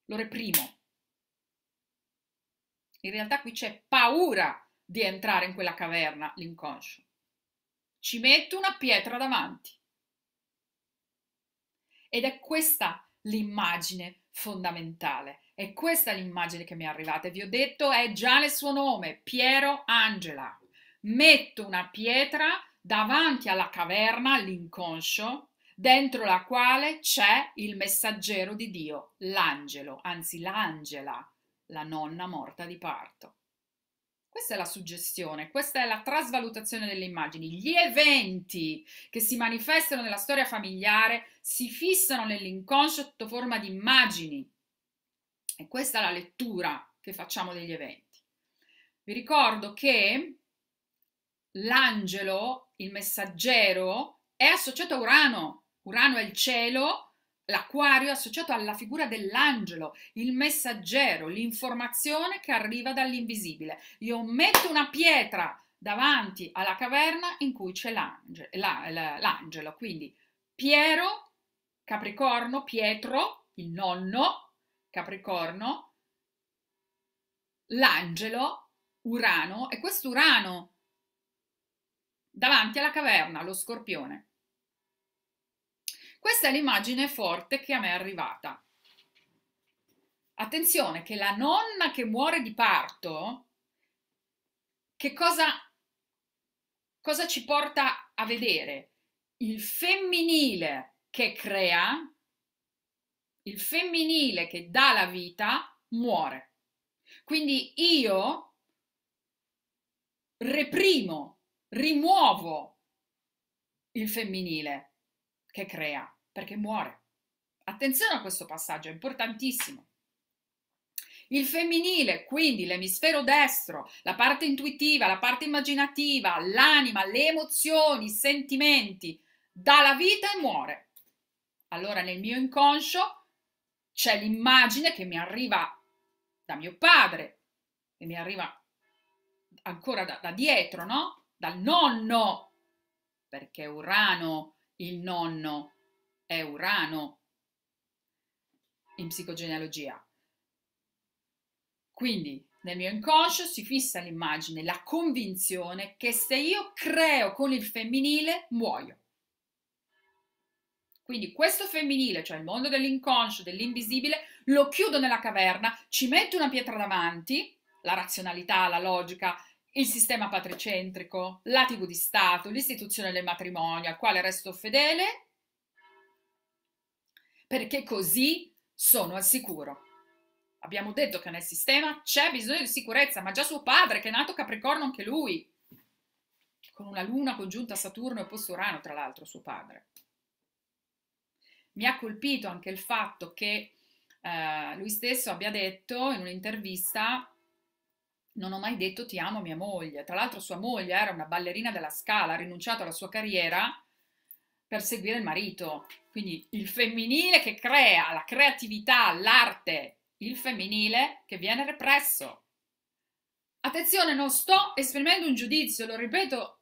lo reprimo. In realtà qui c'è paura di entrare in quella caverna, l'inconscio. Ci metto una pietra davanti. Ed è questa l'immagine fondamentale, è questa l'immagine che mi è arrivata. Vi ho detto, è già nel suo nome, Piero Angela. Metto una pietra davanti alla caverna, l'inconscio, dentro la quale c'è il messaggero di Dio, l'angelo, anzi l'angela, la nonna morta di parto. Questa è la suggestione, questa è la trasvalutazione delle immagini. Gli eventi che si manifestano nella storia familiare si fissano nell'inconscio sotto forma di immagini. E questa è la lettura che facciamo degli eventi. Vi ricordo che l'angelo, il messaggero, è associato a Urano. Urano è il cielo L'acquario è associato alla figura dell'angelo, il messaggero, l'informazione che arriva dall'invisibile. Io metto una pietra davanti alla caverna in cui c'è l'angelo, l'angelo. Quindi Piero, Capricorno, Pietro, il nonno, Capricorno, l'angelo, Urano, e questo Urano davanti alla caverna, lo scorpione. Questa è l'immagine forte che a me è arrivata. Attenzione che la nonna che muore di parto, che cosa, cosa ci porta a vedere? Il femminile che crea, il femminile che dà la vita, muore. Quindi io reprimo, rimuovo il femminile che crea, perché muore. Attenzione a questo passaggio, è importantissimo. Il femminile, quindi l'emisfero destro, la parte intuitiva, la parte immaginativa, l'anima, le emozioni, i sentimenti, dà la vita e muore. Allora nel mio inconscio c'è l'immagine che mi arriva da mio padre, che mi arriva ancora da, da dietro, no? Dal nonno, perché Urano il nonno è Urano in psicogenealogia. Quindi nel mio inconscio si fissa l'immagine, la convinzione che se io creo con il femminile muoio. Quindi questo femminile, cioè il mondo dell'inconscio, dell'invisibile, lo chiudo nella caverna, ci metto una pietra davanti, la razionalità, la logica, il sistema patricentrico, la TV di Stato, l'istituzione del matrimonio, al quale resto fedele, perché così sono al sicuro. Abbiamo detto che nel sistema c'è bisogno di sicurezza, ma già suo padre, che è nato Capricorno anche lui, con una luna congiunta a Saturno e posto Urano, tra l'altro, suo padre. Mi ha colpito anche il fatto che eh, lui stesso abbia detto in un'intervista non ho mai detto ti amo mia moglie. Tra l'altro sua moglie era una ballerina della scala, ha rinunciato alla sua carriera per seguire il marito. Quindi il femminile che crea, la creatività, l'arte, il femminile che viene represso. Attenzione, non sto esprimendo un giudizio, lo ripeto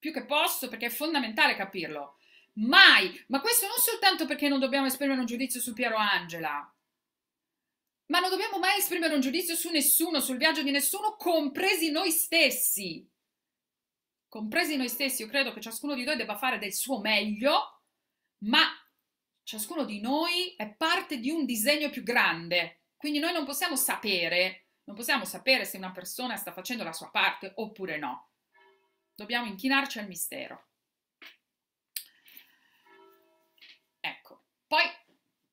più che posso perché è fondamentale capirlo. Mai, ma questo non soltanto perché non dobbiamo esprimere un giudizio su Piero Angela, ma non dobbiamo mai esprimere un giudizio su nessuno, sul viaggio di nessuno, compresi noi stessi. Compresi noi stessi, io credo che ciascuno di noi debba fare del suo meglio, ma ciascuno di noi è parte di un disegno più grande. Quindi noi non possiamo sapere, non possiamo sapere se una persona sta facendo la sua parte oppure no. Dobbiamo inchinarci al mistero. Ecco, poi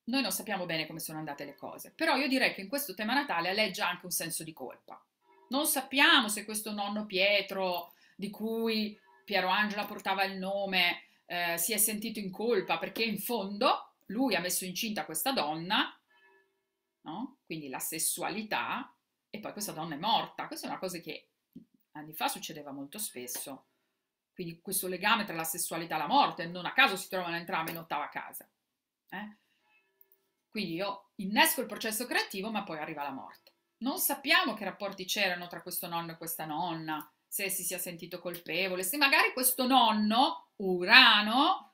noi non sappiamo bene come sono andate le cose, però io direi che in questo tema Natale alleggia anche un senso di colpa. Non sappiamo se questo nonno Pietro, di cui Piero Angela portava il nome, eh, si è sentito in colpa perché in fondo lui ha messo incinta questa donna, no? quindi la sessualità, e poi questa donna è morta. Questa è una cosa che anni fa succedeva molto spesso. Quindi questo legame tra la sessualità e la morte, non a caso si trovano entrambe in ottava casa. Eh? Quindi io innesco il processo creativo, ma poi arriva la morte. Non sappiamo che rapporti c'erano tra questo nonno e questa nonna, se si sia sentito colpevole, se magari questo nonno, Urano,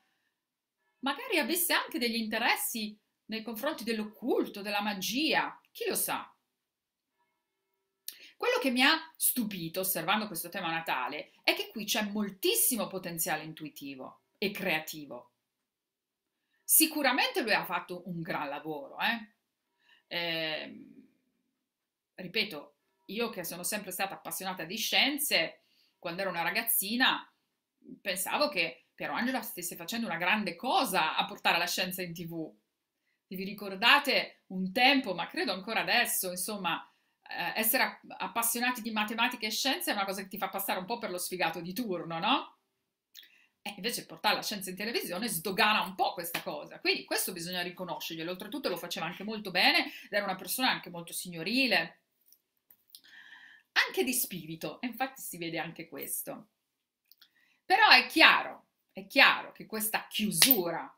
magari avesse anche degli interessi nei confronti dell'occulto, della magia, chi lo sa. Quello che mi ha stupito osservando questo tema natale è che qui c'è moltissimo potenziale intuitivo e creativo. Sicuramente lui ha fatto un gran lavoro, eh? Eh, ripeto, io che sono sempre stata appassionata di scienze, quando ero una ragazzina, pensavo che Piero Angela stesse facendo una grande cosa a portare la scienza in tv. Se vi ricordate un tempo, ma credo ancora adesso, insomma, eh, essere appassionati di matematica e scienze è una cosa che ti fa passare un po' per lo sfigato di turno, no? E eh, invece portare la scienza in televisione sdogana un po' questa cosa. Quindi questo bisogna riconoscerglielo. Oltretutto lo faceva anche molto bene ed era una persona anche molto signorile, anche di spirito, e infatti si vede anche questo. Però è chiaro, è chiaro che questa chiusura,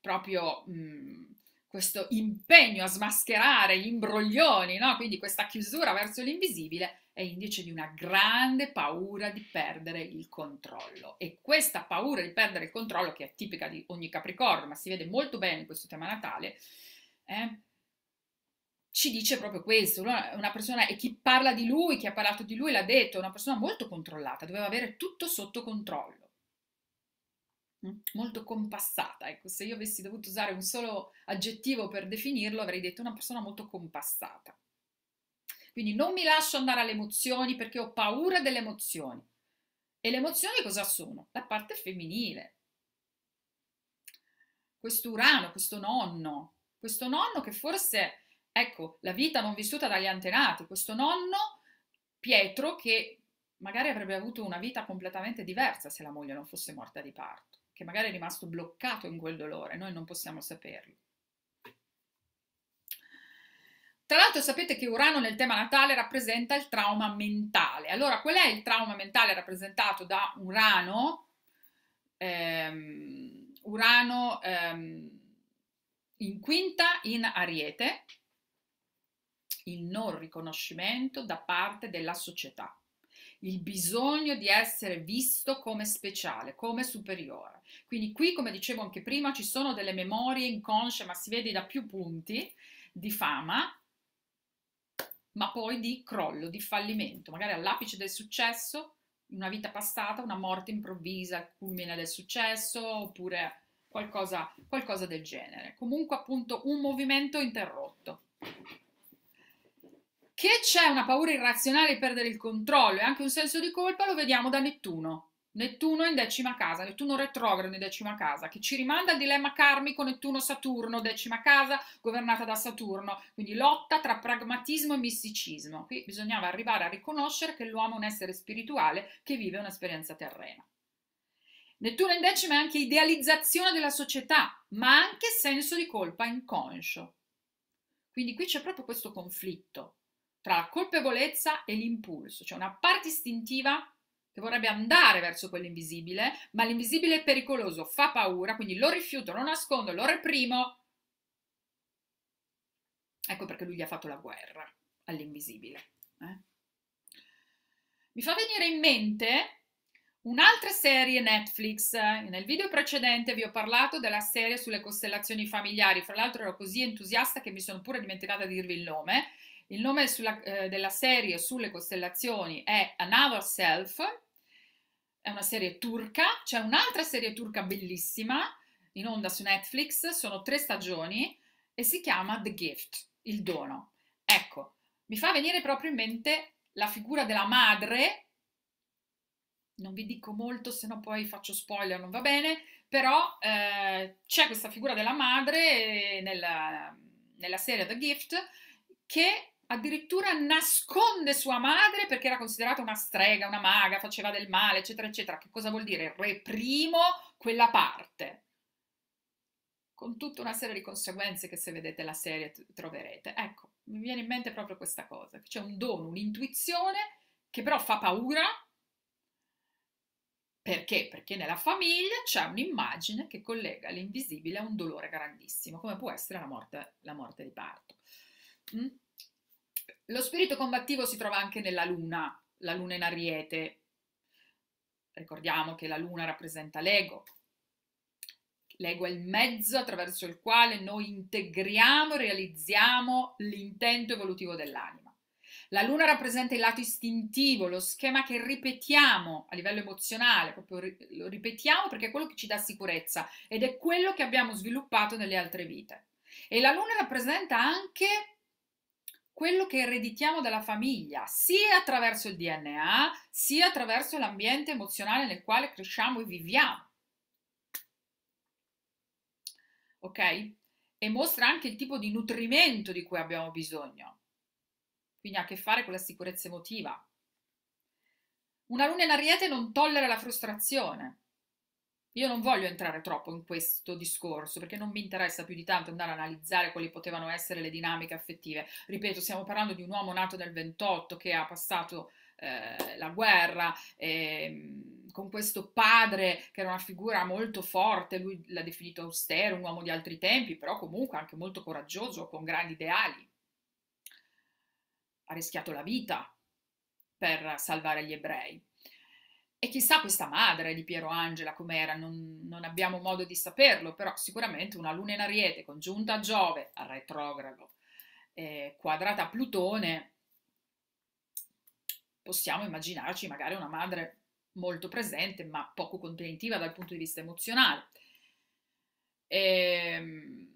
proprio mh, mm, questo impegno a smascherare gli imbroglioni, no? quindi questa chiusura verso l'invisibile, è indice di una grande paura di perdere il controllo e questa paura di perdere il controllo, che è tipica di ogni Capricorno, ma si vede molto bene in questo tema natale, eh, ci dice proprio questo, una, una persona, e chi parla di lui, chi ha parlato di lui l'ha detto, è una persona molto controllata, doveva avere tutto sotto controllo mm, molto compassata. Ecco, se io avessi dovuto usare un solo aggettivo per definirlo, avrei detto una persona molto compassata. Quindi non mi lascio andare alle emozioni perché ho paura delle emozioni. E le emozioni cosa sono? La parte femminile. Questo Urano, questo nonno, questo nonno che forse, ecco, la vita non vissuta dagli antenati, questo nonno Pietro che magari avrebbe avuto una vita completamente diversa se la moglie non fosse morta di parto, che magari è rimasto bloccato in quel dolore, noi non possiamo saperlo. Tra l'altro sapete che Urano nel tema natale rappresenta il trauma mentale. Allora, qual è il trauma mentale rappresentato da Urano? Um, Urano um, ehm, in quinta in Ariete, il non riconoscimento da parte della società, il bisogno di essere visto come speciale, come superiore. Quindi qui, come dicevo anche prima, ci sono delle memorie inconsce, ma si vede da più punti, di fama ma poi di crollo, di fallimento, magari all'apice del successo, una vita passata, una morte improvvisa, culmine del successo, oppure qualcosa, qualcosa del genere. Comunque appunto un movimento interrotto. Che c'è una paura irrazionale di perdere il controllo e anche un senso di colpa lo vediamo da Nettuno. Nettuno in decima casa, Nettuno retrogrado in decima casa, che ci rimanda al dilemma karmico Nettuno-Saturno, decima casa governata da Saturno, quindi lotta tra pragmatismo e misticismo. Qui bisognava arrivare a riconoscere che l'uomo è un essere spirituale che vive un'esperienza terrena. Nettuno in decima è anche idealizzazione della società, ma anche senso di colpa inconscio. Quindi qui c'è proprio questo conflitto tra la colpevolezza e l'impulso, cioè una parte istintiva che vorrebbe andare verso quell'invisibile, ma l'invisibile è pericoloso, fa paura, quindi lo rifiuto, lo nascondo, lo reprimo. Ecco perché lui gli ha fatto la guerra all'invisibile. Eh? Mi fa venire in mente Un'altra serie Netflix, nel video precedente vi ho parlato della serie sulle costellazioni familiari, fra l'altro ero così entusiasta che mi sono pure dimenticata di dirvi il nome. Il nome sulla, eh, della serie sulle costellazioni è Another Self, è una serie turca, c'è un'altra serie turca bellissima in onda su Netflix, sono tre stagioni e si chiama The Gift, il dono. Ecco, mi fa venire proprio in mente la figura della madre, non vi dico molto se no poi faccio spoiler, non va bene, però eh, c'è questa figura della madre eh, nella, nella serie The Gift che addirittura nasconde sua madre perché era considerata una strega, una maga, faceva del male, eccetera, eccetera. Che cosa vuol dire? Reprimo quella parte. Con tutta una serie di conseguenze che se vedete la serie troverete. Ecco, mi viene in mente proprio questa cosa. C'è un dono, un'intuizione che però fa paura. Perché? Perché nella famiglia c'è un'immagine che collega l'invisibile a un dolore grandissimo, come può essere la morte, la morte di parto. Mm? Lo spirito combattivo si trova anche nella luna, la luna in ariete. Ricordiamo che la luna rappresenta l'ego. L'ego è il mezzo attraverso il quale noi integriamo e realizziamo l'intento evolutivo dell'anima. La luna rappresenta il lato istintivo, lo schema che ripetiamo a livello emozionale, proprio lo ripetiamo perché è quello che ci dà sicurezza ed è quello che abbiamo sviluppato nelle altre vite. E la luna rappresenta anche quello che ereditiamo dalla famiglia, sia attraverso il DNA, sia attraverso l'ambiente emozionale nel quale cresciamo e viviamo. Ok? E mostra anche il tipo di nutrimento di cui abbiamo bisogno. Quindi ha a che fare con la sicurezza emotiva. Una luna in ariete non tollera la frustrazione, io non voglio entrare troppo in questo discorso perché non mi interessa più di tanto andare a analizzare quali potevano essere le dinamiche affettive. Ripeto, stiamo parlando di un uomo nato nel 28 che ha passato eh, la guerra eh, con questo padre che era una figura molto forte, lui l'ha definito austero, un uomo di altri tempi, però comunque anche molto coraggioso, con grandi ideali. Ha rischiato la vita per salvare gli ebrei e chissà questa madre di Piero Angela com'era, non, non abbiamo modo di saperlo, però sicuramente una luna in ariete congiunta a Giove, a retrogrado, eh, quadrata a Plutone, possiamo immaginarci magari una madre molto presente ma poco contenitiva dal punto di vista emozionale. E, ehm,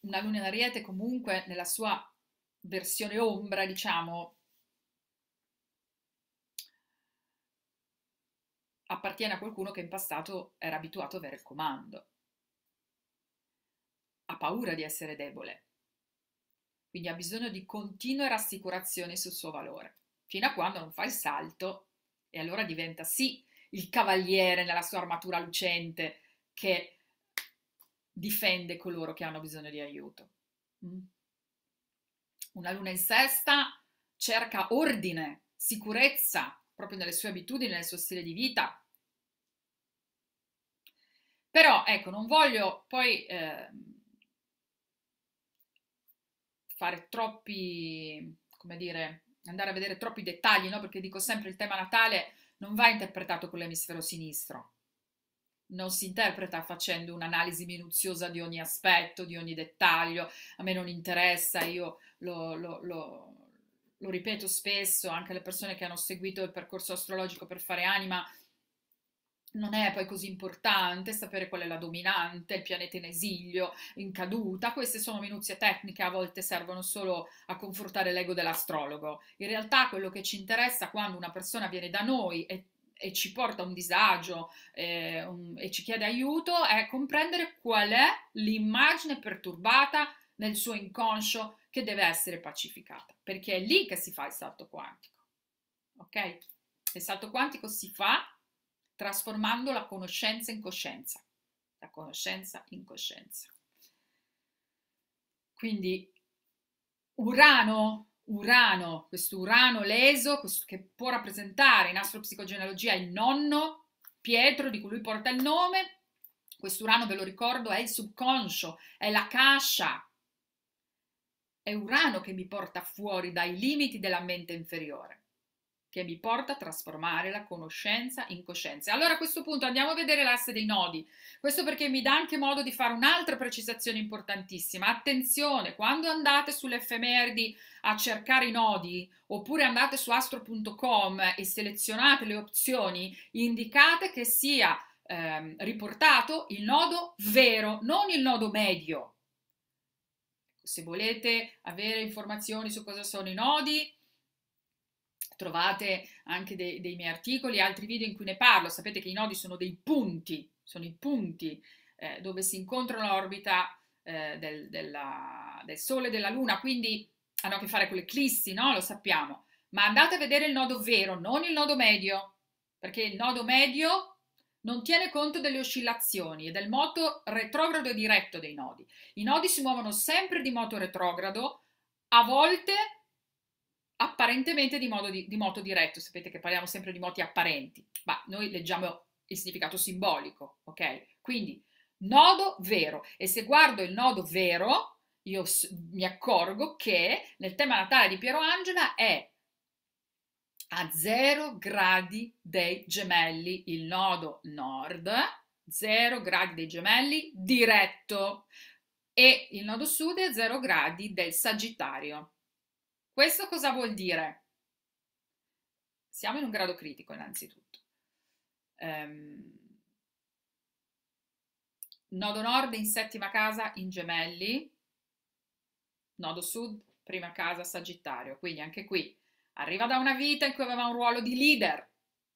una luna in ariete comunque nella sua versione ombra, diciamo, appartiene a qualcuno che in passato era abituato a avere il comando. Ha paura di essere debole, quindi ha bisogno di continue rassicurazioni sul suo valore, fino a quando non fa il salto e allora diventa sì il cavaliere nella sua armatura lucente che difende coloro che hanno bisogno di aiuto. Mm. Una luna in sesta cerca ordine, sicurezza proprio nelle sue abitudini, nel suo stile di vita, però ecco, non voglio poi eh, fare troppi, come dire, andare a vedere troppi dettagli, no? perché dico sempre il tema Natale non va interpretato con l'emisfero sinistro, non si interpreta facendo un'analisi minuziosa di ogni aspetto, di ogni dettaglio, a me non interessa, io lo, lo, lo, lo ripeto spesso anche alle persone che hanno seguito il percorso astrologico per fare anima, non è poi così importante sapere qual è la dominante, il pianeta in esilio, in caduta, queste sono minuzie tecniche, a volte servono solo a confortare l'ego dell'astrologo. In realtà quello che ci interessa quando una persona viene da noi e, e ci porta un disagio eh, un, e ci chiede aiuto è comprendere qual è l'immagine perturbata nel suo inconscio che deve essere pacificata, perché è lì che si fa il salto quantico. Ok? Il salto quantico si fa trasformando la conoscenza in coscienza, la conoscenza in coscienza. Quindi Urano, Urano, questo Urano leso questo che può rappresentare in astropsicogenealogia il nonno Pietro di cui lui porta il nome, questo Urano ve lo ricordo è il subconscio, è la cascia, è Urano che mi porta fuori dai limiti della mente inferiore che mi porta a trasformare la conoscenza in coscienza. Allora a questo punto andiamo a vedere l'asse dei nodi, questo perché mi dà anche modo di fare un'altra precisazione importantissima. Attenzione, quando andate sull'efemerdi a cercare i nodi oppure andate su astro.com e selezionate le opzioni, indicate che sia ehm, riportato il nodo vero, non il nodo medio. Se volete avere informazioni su cosa sono i nodi, trovate anche dei, dei miei articoli e altri video in cui ne parlo. Sapete che i nodi sono dei punti, sono i punti eh, dove si incontrano l'orbita eh, del, della, del Sole e della Luna, quindi hanno a che fare con l'eclissi, no? Lo sappiamo. Ma andate a vedere il nodo vero, non il nodo medio, perché il nodo medio non tiene conto delle oscillazioni e del moto retrogrado e diretto dei nodi. I nodi si muovono sempre di moto retrogrado, a volte apparentemente di, modo di, di moto diretto, sapete che parliamo sempre di moti apparenti, ma noi leggiamo il significato simbolico, ok? Quindi nodo vero e se guardo il nodo vero io mi accorgo che nel tema natale di Piero Angela è a 0 gradi dei gemelli il nodo nord, 0 gradi dei gemelli diretto e il nodo sud è a 0 gradi del sagittario. Questo cosa vuol dire? Siamo in un grado critico innanzitutto. Um, nodo nord in settima casa in gemelli, nodo sud prima casa sagittario, quindi anche qui arriva da una vita in cui aveva un ruolo di leader,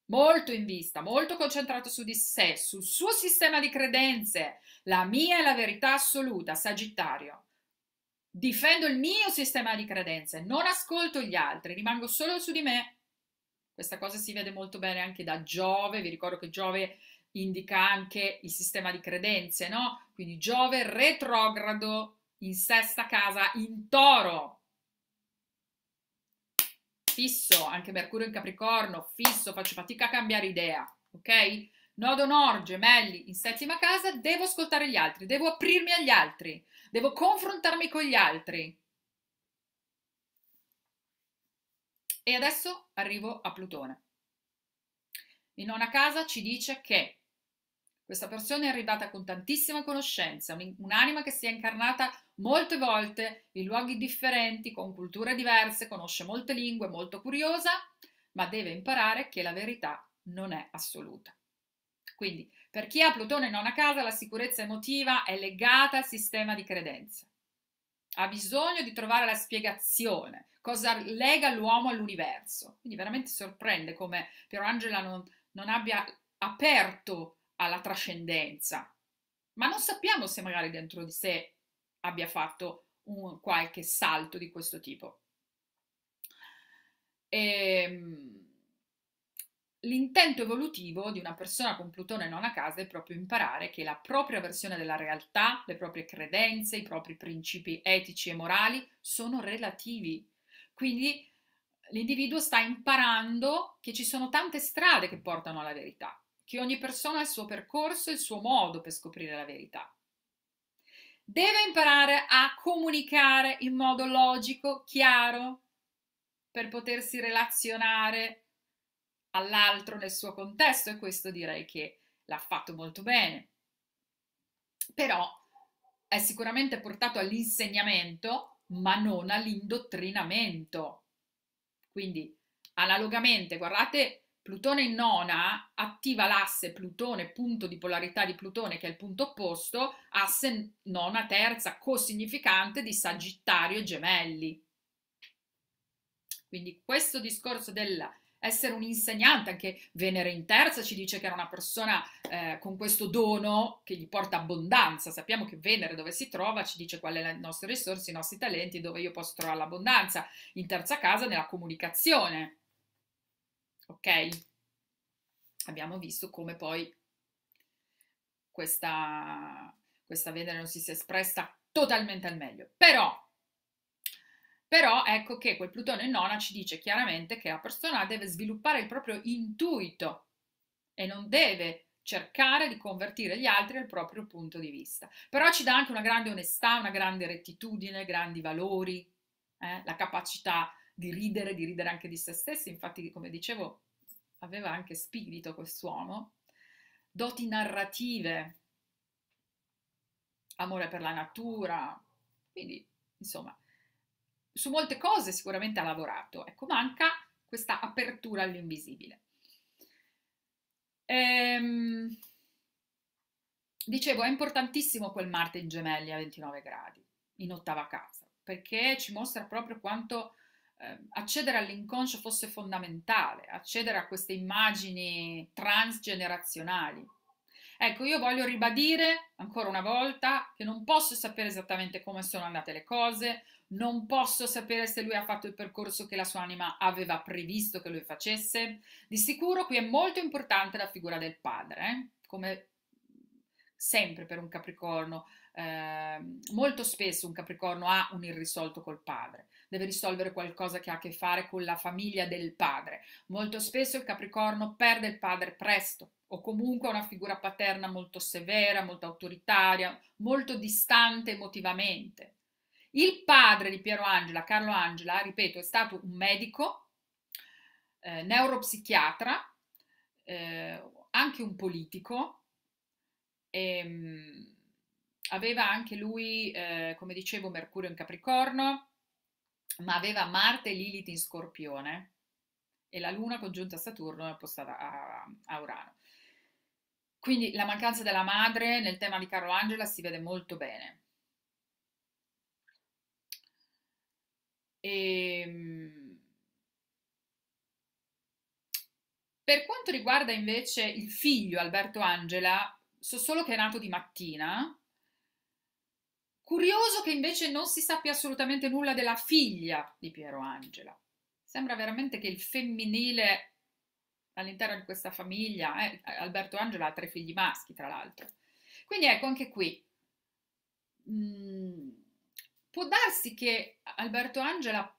molto in vista, molto concentrato su di sé, sul suo sistema di credenze, la mia è la verità assoluta, sagittario. Difendo il mio sistema di credenze, non ascolto gli altri, rimango solo su di me. Questa cosa si vede molto bene anche da Giove, vi ricordo che Giove indica anche il sistema di credenze, no? Quindi Giove retrogrado in sesta casa in toro. Fisso, anche Mercurio in Capricorno, fisso, faccio fatica a cambiare idea, ok? Nodo Nord, gemelli in settima casa, devo ascoltare gli altri, devo aprirmi agli altri, devo confrontarmi con gli altri. E adesso arrivo a Plutone. In nona casa ci dice che questa persona è arrivata con tantissima conoscenza, un'anima che si è incarnata molte volte in luoghi differenti, con culture diverse, conosce molte lingue, molto curiosa, ma deve imparare che la verità non è assoluta. Quindi per chi ha Plutone non a casa, la sicurezza emotiva è legata al sistema di credenze. Ha bisogno di trovare la spiegazione, cosa lega l'uomo all'universo. Quindi veramente sorprende come Pierangela non, non abbia aperto alla trascendenza. Ma non sappiamo se magari dentro di sé abbia fatto un qualche salto di questo tipo. Ehm L'intento evolutivo di una persona con Plutone non a casa è proprio imparare che la propria versione della realtà, le proprie credenze, i propri principi etici e morali sono relativi. Quindi l'individuo sta imparando che ci sono tante strade che portano alla verità, che ogni persona ha il suo percorso e il suo modo per scoprire la verità. Deve imparare a comunicare in modo logico, chiaro, per potersi relazionare all'altro nel suo contesto e questo direi che l'ha fatto molto bene. Però è sicuramente portato all'insegnamento, ma non all'indottrinamento. Quindi, analogamente, guardate, Plutone in nona attiva l'asse Plutone, punto di polarità di Plutone, che è il punto opposto, asse nona terza, cosignificante di Sagittario e Gemelli. Quindi questo discorso della essere un insegnante, anche Venere in terza ci dice che era una persona eh, con questo dono che gli porta abbondanza, sappiamo che Venere dove si trova ci dice quali sono le nostre risorse, i nostri talenti, dove io posso trovare l'abbondanza, in terza casa nella comunicazione, ok? Abbiamo visto come poi questa, questa Venere non si sia espressa totalmente al meglio, però però ecco che quel Plutone in nona ci dice chiaramente che la persona deve sviluppare il proprio intuito e non deve cercare di convertire gli altri al proprio punto di vista. Però ci dà anche una grande onestà, una grande rettitudine, grandi valori, eh? la capacità di ridere, di ridere anche di se stessi. Infatti, come dicevo, aveva anche spirito quest'uomo. Doti narrative, amore per la natura. Quindi, insomma, su molte cose sicuramente ha lavorato, ecco, manca questa apertura all'invisibile. Ehm, dicevo, è importantissimo quel Marte in gemelli a 29 gradi, in ottava casa, perché ci mostra proprio quanto eh, accedere all'inconscio fosse fondamentale, accedere a queste immagini transgenerazionali Ecco, io voglio ribadire ancora una volta che non posso sapere esattamente come sono andate le cose, non posso sapere se lui ha fatto il percorso che la sua anima aveva previsto che lui facesse. Di sicuro qui è molto importante la figura del padre, eh? come sempre per un capricorno, eh, molto spesso un capricorno ha un irrisolto col padre, deve risolvere qualcosa che ha a che fare con la famiglia del padre. Molto spesso il capricorno perde il padre presto, o comunque una figura paterna molto severa, molto autoritaria, molto distante emotivamente. Il padre di Piero Angela, Carlo Angela, ripeto, è stato un medico, eh, neuropsichiatra, eh, anche un politico, ehm, aveva anche lui, eh, come dicevo, Mercurio in Capricorno, ma aveva Marte e Lilith in Scorpione e la Luna congiunta a Saturno è opposta a, a Urano. Quindi la mancanza della madre nel tema di Carlo Angela si vede molto bene. E... Ehm, per quanto riguarda invece il figlio Alberto Angela, so solo che è nato di mattina. Curioso che invece non si sappia assolutamente nulla della figlia di Piero Angela. Sembra veramente che il femminile all'interno di questa famiglia, eh, Alberto Angela ha tre figli maschi, tra l'altro. Quindi ecco anche qui, mh, mm, può darsi che Alberto Angela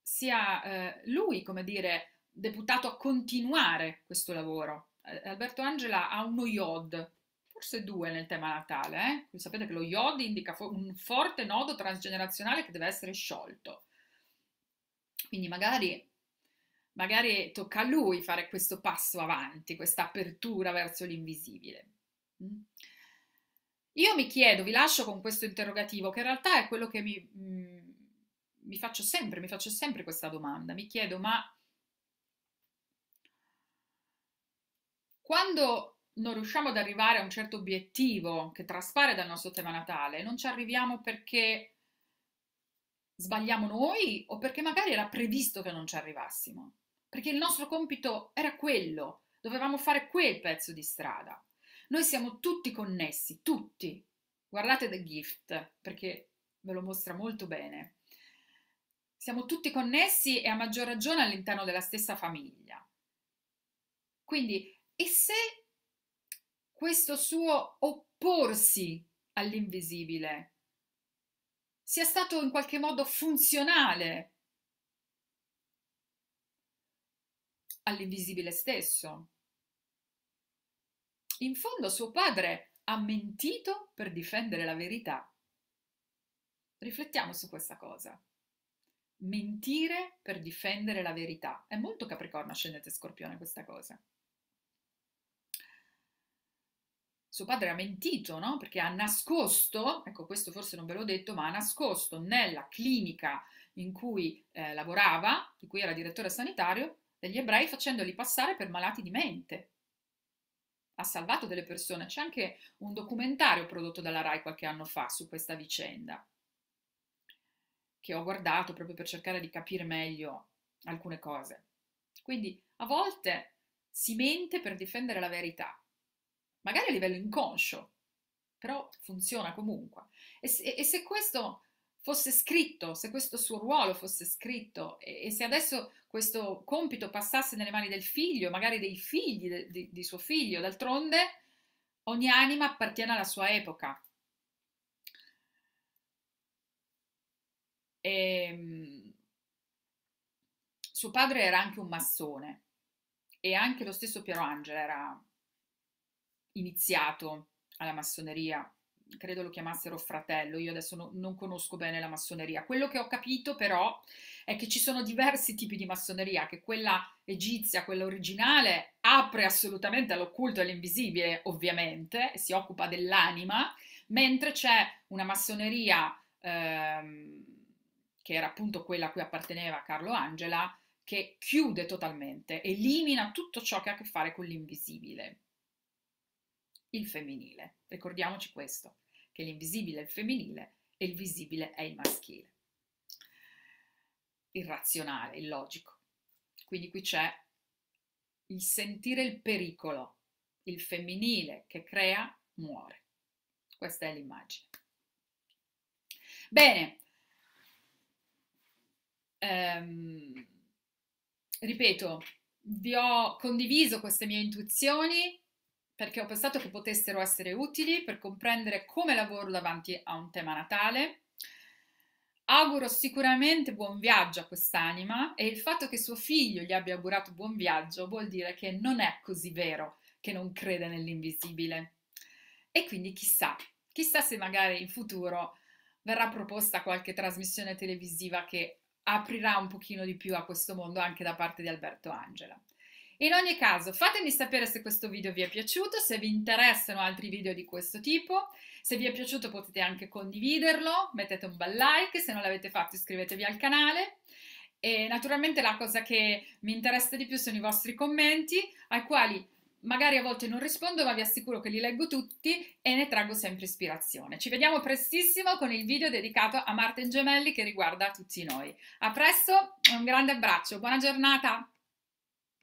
sia eh, lui, come dire, deputato a continuare questo lavoro. Eh, Alberto Angela ha uno iod, forse due nel tema natale. Eh? Sapete che lo iod indica un forte nodo transgenerazionale che deve essere sciolto. Quindi magari magari tocca a lui fare questo passo avanti, questa apertura verso l'invisibile. Mm. Io mi chiedo, vi lascio con questo interrogativo, che in realtà è quello che mi, mm, mi faccio sempre, mi faccio sempre questa domanda, mi chiedo, ma quando non riusciamo ad arrivare a un certo obiettivo che traspare dal nostro tema natale, non ci arriviamo perché sbagliamo noi o perché magari era previsto che non ci arrivassimo perché il nostro compito era quello, dovevamo fare quel pezzo di strada. Noi siamo tutti connessi, tutti. Guardate The Gift, perché ve lo mostra molto bene. Siamo tutti connessi e a maggior ragione all'interno della stessa famiglia. Quindi, e se questo suo opporsi all'invisibile sia stato in qualche modo funzionale all'invisibile stesso. In fondo suo padre ha mentito per difendere la verità. Riflettiamo su questa cosa. Mentire per difendere la verità. È molto Capricorno, ascendente Scorpione questa cosa. suo padre ha mentito, no? Perché ha nascosto, ecco questo forse non ve l'ho detto, ma ha nascosto nella clinica in cui eh, lavorava, di cui era direttore sanitario, degli ebrei facendoli passare per malati di mente. Ha salvato delle persone. C'è anche un documentario prodotto dalla RAI qualche anno fa su questa vicenda, che ho guardato proprio per cercare di capire meglio alcune cose. Quindi a volte si mente per difendere la verità, magari a livello inconscio, però funziona comunque. E se, e se questo fosse scritto, se questo suo ruolo fosse scritto e, e se adesso questo compito passasse nelle mani del figlio, magari dei figli de, di, di suo figlio. D'altronde ogni anima appartiene alla sua epoca. E, ehm, suo padre era anche un massone e anche lo stesso Piero Angela era iniziato alla massoneria credo lo chiamassero fratello, io adesso no, non conosco bene la massoneria. Quello che ho capito però è che ci sono diversi tipi di massoneria, che quella egizia, quella originale, apre assolutamente all'occulto e all'invisibile, ovviamente, e si occupa dell'anima, mentre c'è una massoneria ehm, che era appunto quella a cui apparteneva Carlo Angela, che chiude totalmente, elimina tutto ciò che ha a che fare con l'invisibile il femminile. Ricordiamoci questo che l'invisibile è il femminile e il visibile è il maschile. Il razionale, il logico. Quindi qui c'è il sentire il pericolo, il femminile che crea muore. Questa è l'immagine. Bene, ehm, ripeto, vi ho condiviso queste mie intuizioni perché ho pensato che potessero essere utili per comprendere come lavoro davanti a un tema natale. Auguro sicuramente buon viaggio a quest'anima e il fatto che suo figlio gli abbia augurato buon viaggio vuol dire che non è così vero che non crede nell'invisibile. E quindi chissà, chissà se magari in futuro verrà proposta qualche trasmissione televisiva che aprirà un pochino di più a questo mondo anche da parte di Alberto Angela. In ogni caso, fatemi sapere se questo video vi è piaciuto, se vi interessano altri video di questo tipo. Se vi è piaciuto potete anche condividerlo, mettete un bel like, se non l'avete fatto iscrivetevi al canale. E naturalmente la cosa che mi interessa di più sono i vostri commenti, ai quali magari a volte non rispondo, ma vi assicuro che li leggo tutti e ne traggo sempre ispirazione. Ci vediamo prestissimo con il video dedicato a Martin Gemelli che riguarda tutti noi. A presto, un grande abbraccio, buona giornata!